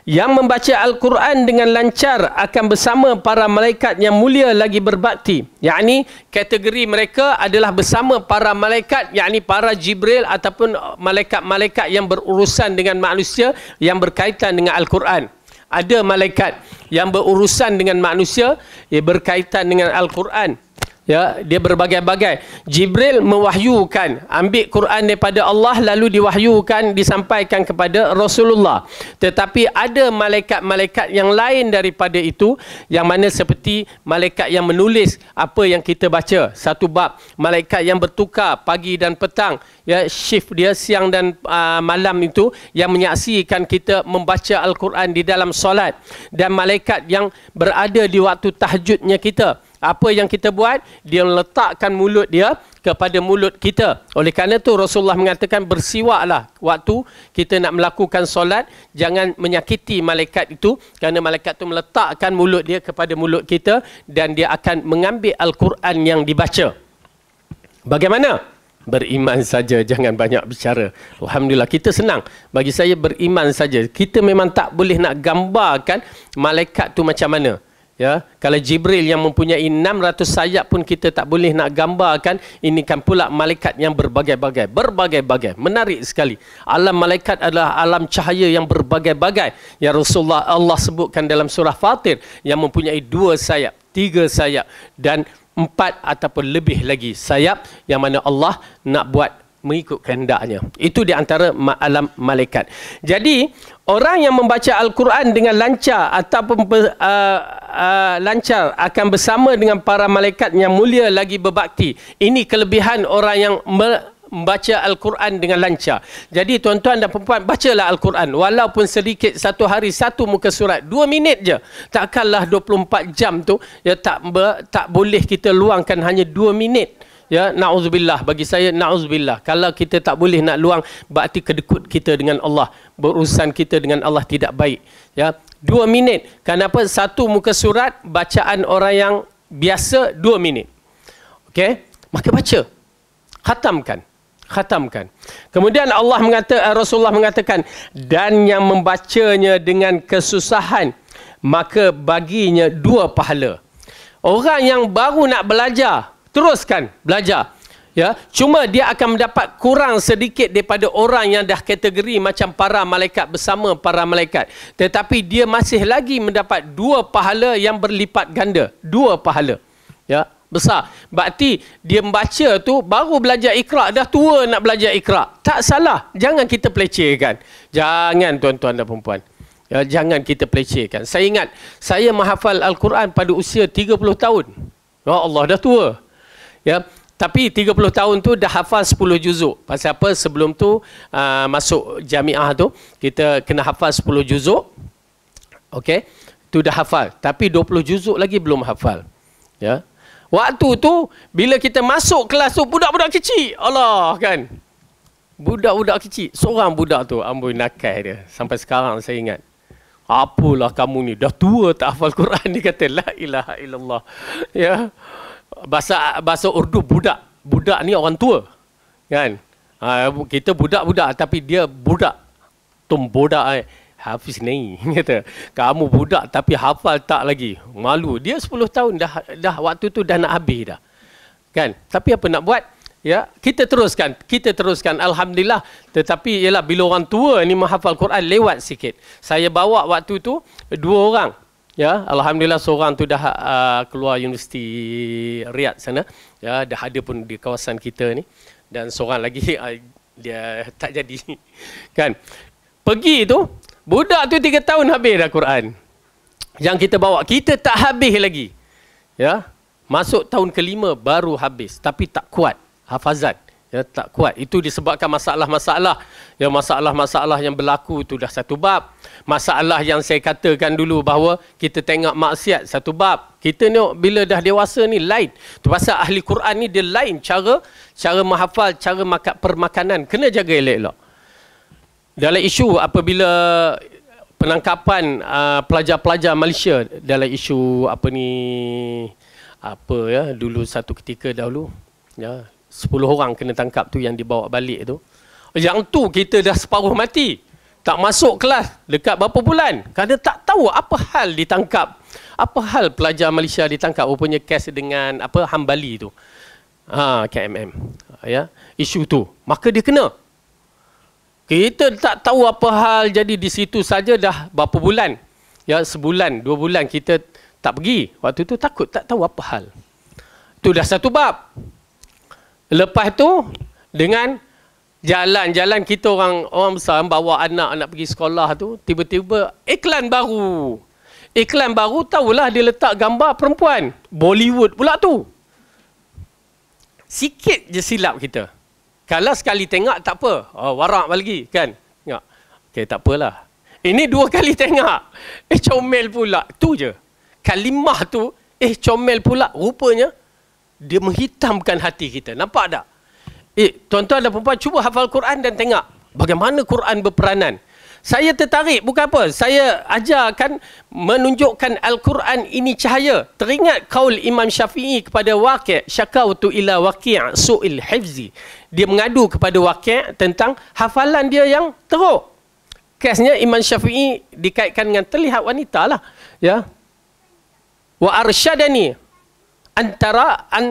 Speaker 1: yang membaca Al-Quran dengan lancar akan bersama para malaikat yang mulia lagi berbakti. Yang ini kategori mereka adalah bersama para malaikat, yang ini para Jibril ataupun malaikat-malaikat yang berurusan dengan manusia yang berkaitan dengan Al-Quran. Ada malaikat yang berurusan dengan manusia yang berkaitan dengan Al-Quran. Ya, dia berbagai-bagai. Jibril mewahyukan, ambil Quran daripada Allah lalu diwahyukan, disampaikan kepada Rasulullah. Tetapi ada malaikat-malaikat yang lain daripada itu, yang mana seperti malaikat yang menulis apa yang kita baca. Satu bab, malaikat yang bertukar pagi dan petang, ya, shift dia siang dan uh, malam itu, yang menyaksikan kita membaca Al-Quran di dalam solat. Dan malaikat yang berada di waktu tahajudnya kita apa yang kita buat dia letakkan mulut dia kepada mulut kita oleh kerana tu Rasulullah mengatakan bersiwaklah waktu kita nak melakukan solat jangan menyakiti malaikat itu kerana malaikat tu meletakkan mulut dia kepada mulut kita dan dia akan mengambil al-Quran yang dibaca bagaimana beriman saja jangan banyak bicara alhamdulillah kita senang bagi saya beriman saja kita memang tak boleh nak gambarkan malaikat tu macam mana Ya, kalau Jibril yang mempunyai 600 sayap pun kita tak boleh nak gambarkan, ini kan pula malaikat yang berbagai-bagai, berbagai-bagai. Menarik sekali. Alam malaikat adalah alam cahaya yang berbagai-bagai. Ya Rasulullah Allah sebutkan dalam surah Fatir yang mempunyai dua sayap, tiga sayap dan empat ataupun lebih lagi sayap yang mana Allah nak buat mengikut kehendaknya. Itu di antara alam malaikat. Jadi, Orang yang membaca Al-Quran dengan lancar ataupun uh, uh, lancar akan bersama dengan para malaikat yang mulia lagi berbakti. Ini kelebihan orang yang membaca Al-Quran dengan lancar. Jadi tuan-tuan dan perempuan, bacalah Al-Quran. Walaupun sedikit satu hari satu muka surat, dua minit je. Takkanlah 24 jam tu, ya tak, tak boleh kita luangkan hanya dua minit ya naudzubillah bagi saya naudzubillah kalau kita tak boleh nak luang berarti kedekut kita dengan Allah berurusan kita dengan Allah tidak baik ya dua minit kenapa satu muka surat bacaan orang yang biasa dua minit okey maka baca khatamkan khatamkan kemudian Allah mengata eh, Rasulullah mengatakan dan yang membacanya dengan kesusahan maka baginya dua pahala orang yang baru nak belajar teruskan belajar. Ya, cuma dia akan mendapat kurang sedikit daripada orang yang dah kategori macam para malaikat bersama para malaikat. Tetapi dia masih lagi mendapat dua pahala yang berlipat ganda. Dua pahala. Ya, besar. Bakti dia membaca tu baru belajar ikhra. Dah tua nak belajar ikhra. Tak salah. Jangan kita pelecehkan. Jangan tuan-tuan dan perempuan. Ya, jangan kita pelecehkan. Saya ingat saya menghafal Al-Quran pada usia 30 tahun. Ya Allah dah tua ya tapi 30 tahun tu dah hafal 10 juzuk. Pasal apa? Sebelum tu uh, masuk jamiah tu, kita kena hafal 10 juzuk. Okey. Tu dah hafal. Tapi 20 juzuk lagi belum hafal. Ya. Waktu tu, bila kita masuk kelas tu, budak-budak kecil. Allah kan. Budak-budak kecil. Seorang budak tu, amboi nakai dia. Sampai sekarang saya ingat. Apalah kamu ni? Dah tua tak hafal Quran. Dia kata, la ilaha illallah. Ya bahasa bahasa Urdu budak. Budak ni orang tua. Kan? Ha, kita budak-budak tapi dia budak. Tum budak eh. Hafiz ni kata kamu budak tapi hafal tak lagi malu dia 10 tahun dah dah waktu tu dah nak habis dah kan tapi apa nak buat ya kita teruskan kita teruskan alhamdulillah tetapi ialah bila orang tua ni menghafal Quran lewat sikit saya bawa waktu tu dua orang Ya, alhamdulillah seorang tu dah uh, keluar universiti Riyadh sana. Ya, dah ada pun di kawasan kita ni. Dan seorang lagi uh, dia tak jadi. Kan? Pergi tu budak tu 3 tahun habis dah Quran. Yang kita bawa kita tak habis lagi. Ya. Masuk tahun kelima baru habis tapi tak kuat hafazan ya tak kuat itu disebabkan masalah-masalah ya masalah-masalah yang berlaku itu dah satu bab masalah yang saya katakan dulu bahawa kita tengok maksiat satu bab kita ni bila dah dewasa ni lain tu pasal ahli Quran ni dia lain cara cara menghafal cara makan permakanan kena jaga elok-elok dalam isu apabila penangkapan uh, pelajar-pelajar Malaysia dalam isu apa ni apa ya dulu satu ketika dahulu ya Sepuluh orang kena tangkap tu yang dibawa balik tu. Yang tu kita dah separuh mati. Tak masuk kelas dekat berapa bulan. Kerana tak tahu apa hal ditangkap. Apa hal pelajar Malaysia ditangkap rupanya kes dengan apa Hambali tu. Ha, KMM. Ya, isu tu. Maka dia kena. Kita tak tahu apa hal jadi di situ saja dah berapa bulan. Ya, sebulan, dua bulan kita tak pergi. Waktu tu takut tak tahu apa hal. Tu dah satu bab. Lepas tu dengan jalan-jalan kita orang orang besar bawa anak anak pergi sekolah tu tiba-tiba iklan baru. Iklan baru tahulah dia letak gambar perempuan. Bollywood pula tu. Sikit je silap kita. Kalau sekali tengok tak apa. Oh, warak lagi kan. Tengok. Okey tak apalah. Ini dua kali tengok. Eh comel pula. Tu je. Kalimah tu eh comel pula rupanya dia menghitamkan hati kita. Nampak tak? Eh, tuan-tuan dan perempuan, cuba hafal Quran dan tengok bagaimana Quran berperanan. Saya tertarik, bukan apa. Saya ajarkan menunjukkan Al-Quran ini cahaya. Teringat kaul Imam Syafi'i kepada wakil, syakaw tu ila wakil su'il hifzi. Dia mengadu kepada wakil tentang hafalan dia yang teruk. Kesnya Imam Syafi'i dikaitkan dengan terlihat wanita lah. Ya. Wa arsyadani an an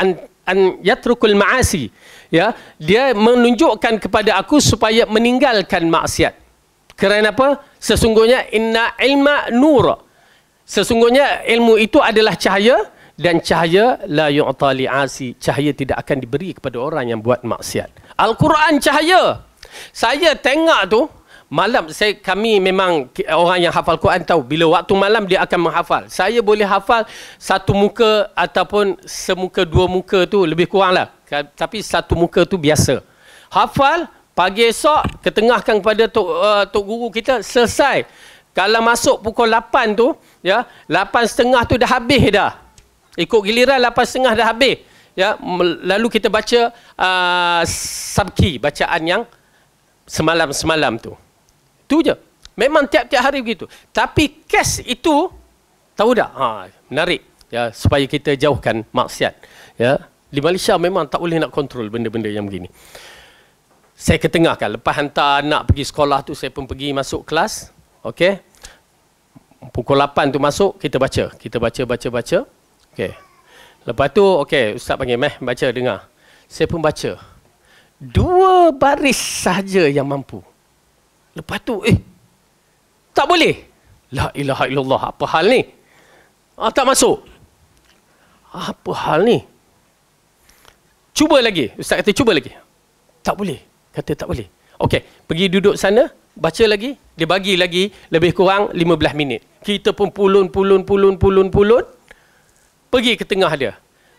Speaker 1: an an yatrukul maasi ya dia menunjukkan kepada aku supaya meninggalkan maksiat kerana apa sesungguhnya inna ilma nur sesungguhnya ilmu itu adalah cahaya dan cahaya la yu'ta asi cahaya tidak akan diberi kepada orang yang buat maksiat al-quran cahaya saya tengok tu malam saya kami memang orang yang hafal Quran tahu bila waktu malam dia akan menghafal. Saya boleh hafal satu muka ataupun semuka dua muka tu lebih kuranglah. Tapi satu muka tu biasa. Hafal pagi esok ketengahkan kepada tok uh, tok guru kita selesai. Kalau masuk pukul 8 tu ya, 8.30 tu dah habis dah. Ikut giliran 8.30 dah habis. Ya, lalu kita baca uh, sabki bacaan yang semalam-semalam tu. Itu je. Memang tiap-tiap hari begitu. Tapi kes itu tahu tak? Ha, menarik. Ya, supaya kita jauhkan maksiat. Ya. Di Malaysia memang tak boleh nak kontrol benda-benda yang begini. Saya ketengahkan. Lepas hantar anak pergi sekolah tu, saya pun pergi masuk kelas. Okey. Pukul 8 tu masuk, kita baca. Kita baca, baca, baca. Okey. Lepas tu, okey, ustaz panggil meh, baca, dengar. Saya pun baca. Dua baris saja yang mampu. Lepas tu, eh, tak boleh. La ilaha illallah, apa hal ni? Ah, tak masuk. Apa hal ni? Cuba lagi. Ustaz kata, cuba lagi. Tak boleh. Kata, tak boleh. Okey, pergi duduk sana, baca lagi. Dia bagi lagi lebih kurang 15 minit. Kita pun pulun, pulun, pulun, pulun, pulun. Pergi ke tengah dia.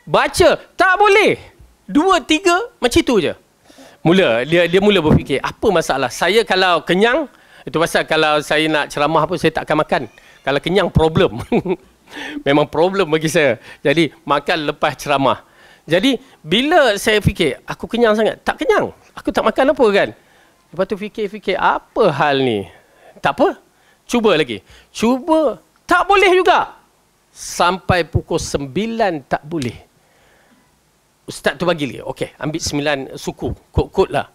Speaker 1: Baca, tak boleh. Dua, tiga, macam itu je mula dia dia mula berfikir apa masalah saya kalau kenyang itu pasal kalau saya nak ceramah apa saya tak akan makan kalau kenyang problem memang problem bagi saya jadi makan lepas ceramah jadi bila saya fikir aku kenyang sangat tak kenyang aku tak makan apa kan lepas tu fikir-fikir apa hal ni tak apa cuba lagi cuba tak boleh juga sampai pukul sembilan tak boleh ustaz tu bagi dia. Okey, ambil sembilan suku. Kod-kod lah.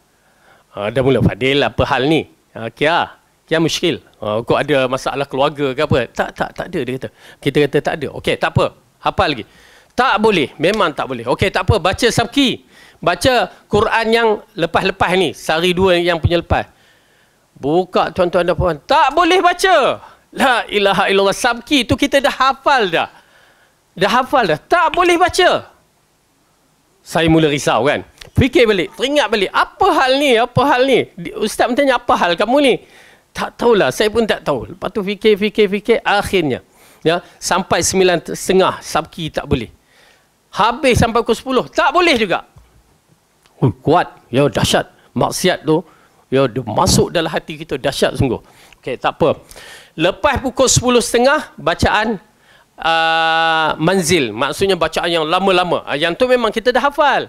Speaker 1: Uh, dah mula fadil, apa hal ni? Okey lah. Kia muskil. Uh, ah, kau ada masalah keluarga ke apa? Tak, tak, tak ada dia kata. Kita kata tak ada. Okey, tak apa. Hafal lagi. Tak boleh. Memang tak boleh. Okey, tak apa. Baca sabki. Baca Quran yang lepas-lepas ni. sari dua yang punya lepas. Buka tuan-tuan dan puan. Tak boleh baca. La ilaha illallah sabki. Itu kita dah hafal dah. Dah hafal dah. Tak boleh baca saya mula risau kan. Fikir balik, teringat balik. Apa hal ni? Apa hal ni? Ustaz bertanya, apa hal kamu ni? Tak tahulah, saya pun tak tahu. Lepas tu fikir, fikir, fikir, akhirnya. Ya, sampai sembilan setengah, sabki tak boleh. Habis sampai pukul sepuluh, tak boleh juga. Uh, kuat, ya dahsyat. Maksiat tu, ya masuk dalam hati kita, dahsyat sungguh. Okey, tak apa. Lepas pukul sepuluh setengah, bacaan Ah, manzil maksudnya bacaan yang lama-lama ah, yang tu memang kita dah hafal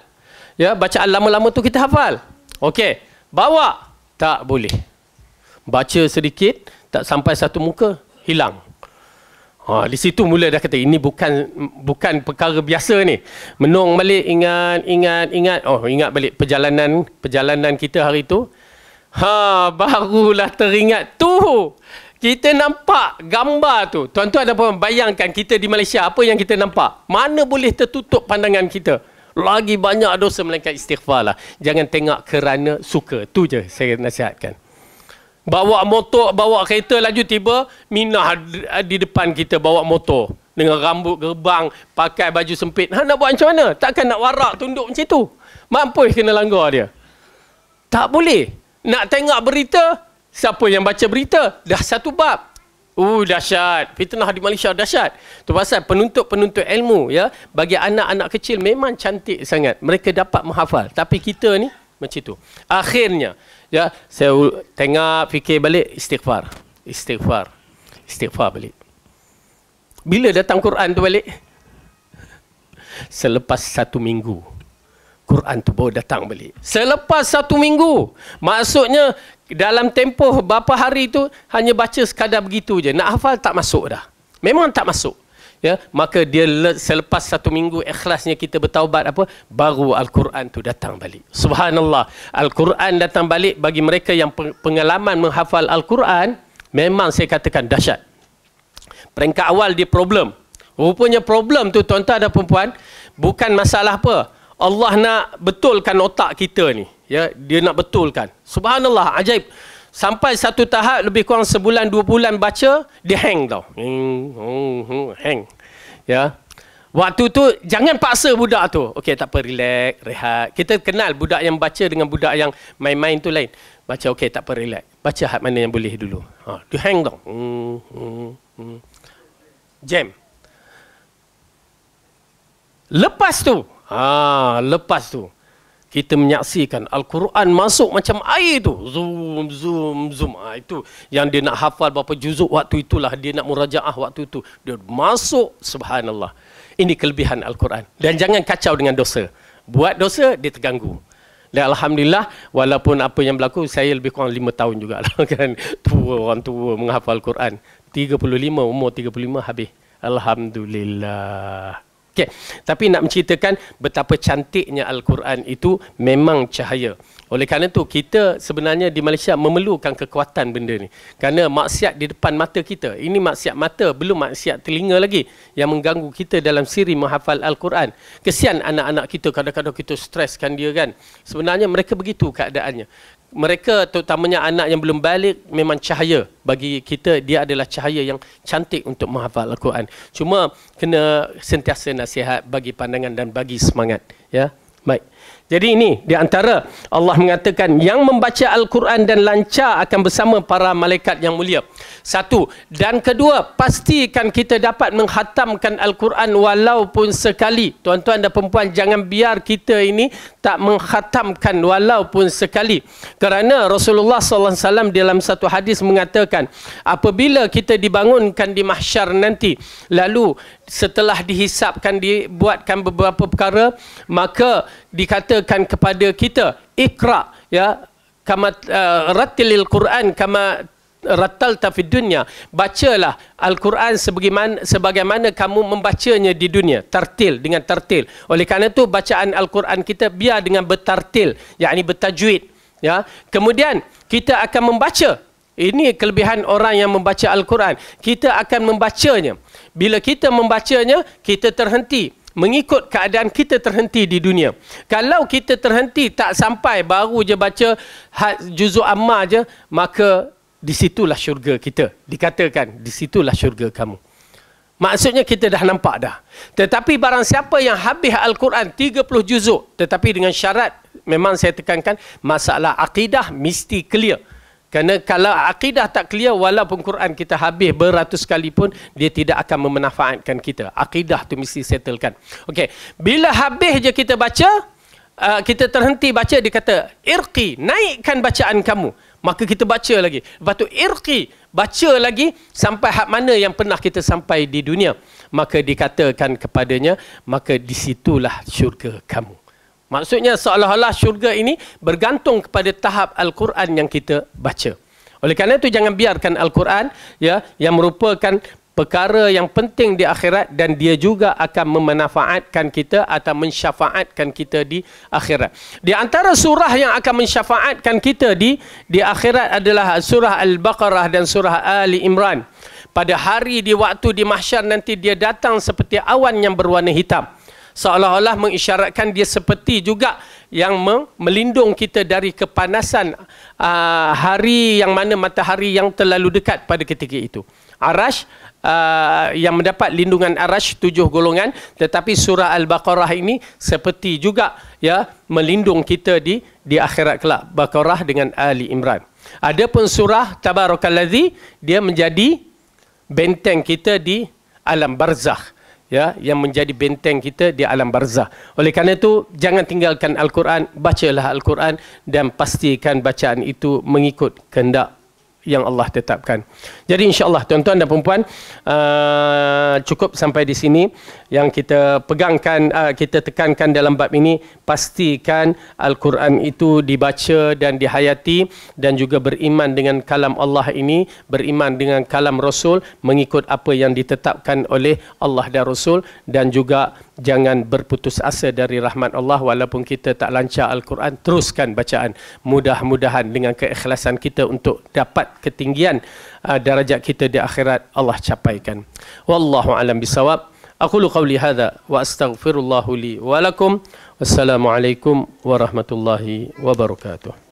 Speaker 1: ya bacaan lama-lama tu kita hafal okey bawa tak boleh baca sedikit tak sampai satu muka hilang ha di situ mula dah kata ini bukan bukan perkara biasa ni menung balik ingat ingat ingat oh ingat balik perjalanan perjalanan kita hari tu ha barulah teringat tu kita nampak gambar tu. Tuan-tuan dan puan bayangkan kita di Malaysia apa yang kita nampak? Mana boleh tertutup pandangan kita? Lagi banyak dosa melainkan istighfar lah. Jangan tengok kerana suka. Tu je saya nasihatkan. Bawa motor, bawa kereta laju tiba, minah ha- di depan kita bawa motor. Dengan rambut gerbang, pakai baju sempit. Ha, nak buat macam mana? Takkan nak warak tunduk macam tu? Mampus kena langgar dia. Tak boleh. Nak tengok berita, siapa yang baca berita dah satu bab Uh, dahsyat. Fitnah di Malaysia dahsyat. Tu pasal penuntut-penuntut ilmu ya bagi anak-anak kecil memang cantik sangat. Mereka dapat menghafal. Tapi kita ni macam tu. Akhirnya ya saya tengah fikir balik istighfar. Istighfar. Istighfar balik. Bila datang Quran tu balik? Selepas satu minggu. Quran tu baru datang balik. Selepas satu minggu. Maksudnya, dalam tempoh berapa hari itu hanya baca sekadar begitu je. Nak hafal tak masuk dah. Memang tak masuk. Ya, maka dia selepas satu minggu ikhlasnya kita bertaubat apa baru al-Quran tu datang balik. Subhanallah. Al-Quran datang balik bagi mereka yang pengalaman menghafal al-Quran memang saya katakan dahsyat. Peringkat awal dia problem. Rupanya problem tu tuan-tuan dan puan-puan bukan masalah apa. Allah nak betulkan otak kita ni. Ya, dia nak betulkan. Subhanallah, ajaib. Sampai satu tahap lebih kurang sebulan dua bulan baca, dia hang tau. hang. Ya. Waktu tu jangan paksa budak tu. Okey, tak apa, relax, rehat. Kita kenal budak yang baca dengan budak yang main-main tu lain. Baca okey, tak apa, relax. Baca hak mana yang boleh dulu. Ha, dia hang tau. Hmm, hmm, hmm. Jam. Lepas tu, Ah, lepas tu kita menyaksikan Al-Quran masuk macam air tu. Zoom, zoom, zoom. Ah, itu yang dia nak hafal berapa juzuk waktu itulah. Dia nak murajaah waktu itu. Dia masuk, subhanallah. Ini kelebihan Al-Quran. Dan jangan kacau dengan dosa. Buat dosa, dia terganggu. Dan Alhamdulillah, walaupun apa yang berlaku, saya lebih kurang lima tahun juga. Kan? Tua, orang tua menghafal Al-Quran. 35, umur 35 habis. Alhamdulillah. Okay, tapi nak menceritakan betapa cantiknya Al-Quran itu memang cahaya. Oleh kerana itu, kita sebenarnya di Malaysia memerlukan kekuatan benda ni. Kerana maksiat di depan mata kita. Ini maksiat mata, belum maksiat telinga lagi yang mengganggu kita dalam siri menghafal Al-Quran. Kesian anak-anak kita, kadang-kadang kita streskan dia kan. Sebenarnya mereka begitu keadaannya mereka terutamanya anak yang belum balik memang cahaya bagi kita dia adalah cahaya yang cantik untuk menghafal Al-Quran cuma kena sentiasa nasihat bagi pandangan dan bagi semangat ya baik jadi ini di antara Allah mengatakan yang membaca Al-Quran dan lancar akan bersama para malaikat yang mulia. Satu. Dan kedua, pastikan kita dapat menghatamkan Al-Quran walaupun sekali. Tuan-tuan dan perempuan, jangan biar kita ini tak menghatamkan walaupun sekali. Kerana Rasulullah SAW dalam satu hadis mengatakan, apabila kita dibangunkan di mahsyar nanti, lalu setelah dihisapkan dibuatkan beberapa perkara maka dikatakan kepada kita ikra ya kama uh, rattilil quran kama ratal tafid dunya bacalah al-quran sebagaimana sebagaimana kamu membacanya di dunia tartil dengan tartil oleh kerana itu bacaan al-quran kita biar dengan bertartil yakni bertajwid ya kemudian kita akan membaca ini kelebihan orang yang membaca al-quran kita akan membacanya bila kita membacanya kita terhenti mengikut keadaan kita terhenti di dunia. Kalau kita terhenti tak sampai baru je baca juzuk amma je maka di situlah syurga kita. Dikatakan di situlah syurga kamu. Maksudnya kita dah nampak dah. Tetapi barang siapa yang habis Al-Quran 30 juzuk tetapi dengan syarat memang saya tekankan masalah akidah mesti clear. Kerana kalau akidah tak clear, walaupun Quran kita habis beratus kali pun, dia tidak akan memanfaatkan kita. Akidah tu mesti settlekan. Okey, bila habis je kita baca, uh, kita terhenti baca, dia kata, irqi, naikkan bacaan kamu. Maka kita baca lagi. Lepas tu, irqi, baca lagi sampai hak mana yang pernah kita sampai di dunia. Maka dikatakan kepadanya, maka disitulah syurga kamu. Maksudnya seolah-olah syurga ini bergantung kepada tahap Al-Quran yang kita baca. Oleh kerana itu jangan biarkan Al-Quran ya yang merupakan perkara yang penting di akhirat dan dia juga akan memanfaatkan kita atau mensyafaatkan kita di akhirat. Di antara surah yang akan mensyafaatkan kita di di akhirat adalah surah Al-Baqarah dan surah Ali Imran. Pada hari di waktu di mahsyar nanti dia datang seperti awan yang berwarna hitam seolah-olah mengisyaratkan dia seperti juga yang melindung kita dari kepanasan uh, hari yang mana matahari yang terlalu dekat pada ketika itu. Arash uh, yang mendapat lindungan Arash tujuh golongan tetapi surah Al-Baqarah ini seperti juga ya melindung kita di di akhirat kelak Baqarah dengan Ali Imran. Adapun surah Tabarakallazi dia menjadi benteng kita di alam barzakh ya yang menjadi benteng kita di alam barzah. Oleh kerana itu jangan tinggalkan al-Quran, bacalah al-Quran dan pastikan bacaan itu mengikut kehendak yang Allah tetapkan. Jadi insyaAllah tuan-tuan dan perempuan uh, cukup sampai di sini yang kita pegangkan, uh, kita tekankan dalam bab ini pastikan Al-Quran itu dibaca dan dihayati dan juga beriman dengan kalam Allah ini, beriman dengan kalam Rasul mengikut apa yang ditetapkan oleh Allah dan Rasul dan juga jangan berputus asa dari rahmat Allah walaupun kita tak lancar Al-Quran teruskan bacaan mudah-mudahan dengan keikhlasan kita untuk dapat ketinggian uh, darajat kita di akhirat Allah capaikan. Wallahu alam bisawab. Aku lu qawli hadha wa astaghfirullahu li wa lakum. Wassalamualaikum warahmatullahi wabarakatuh.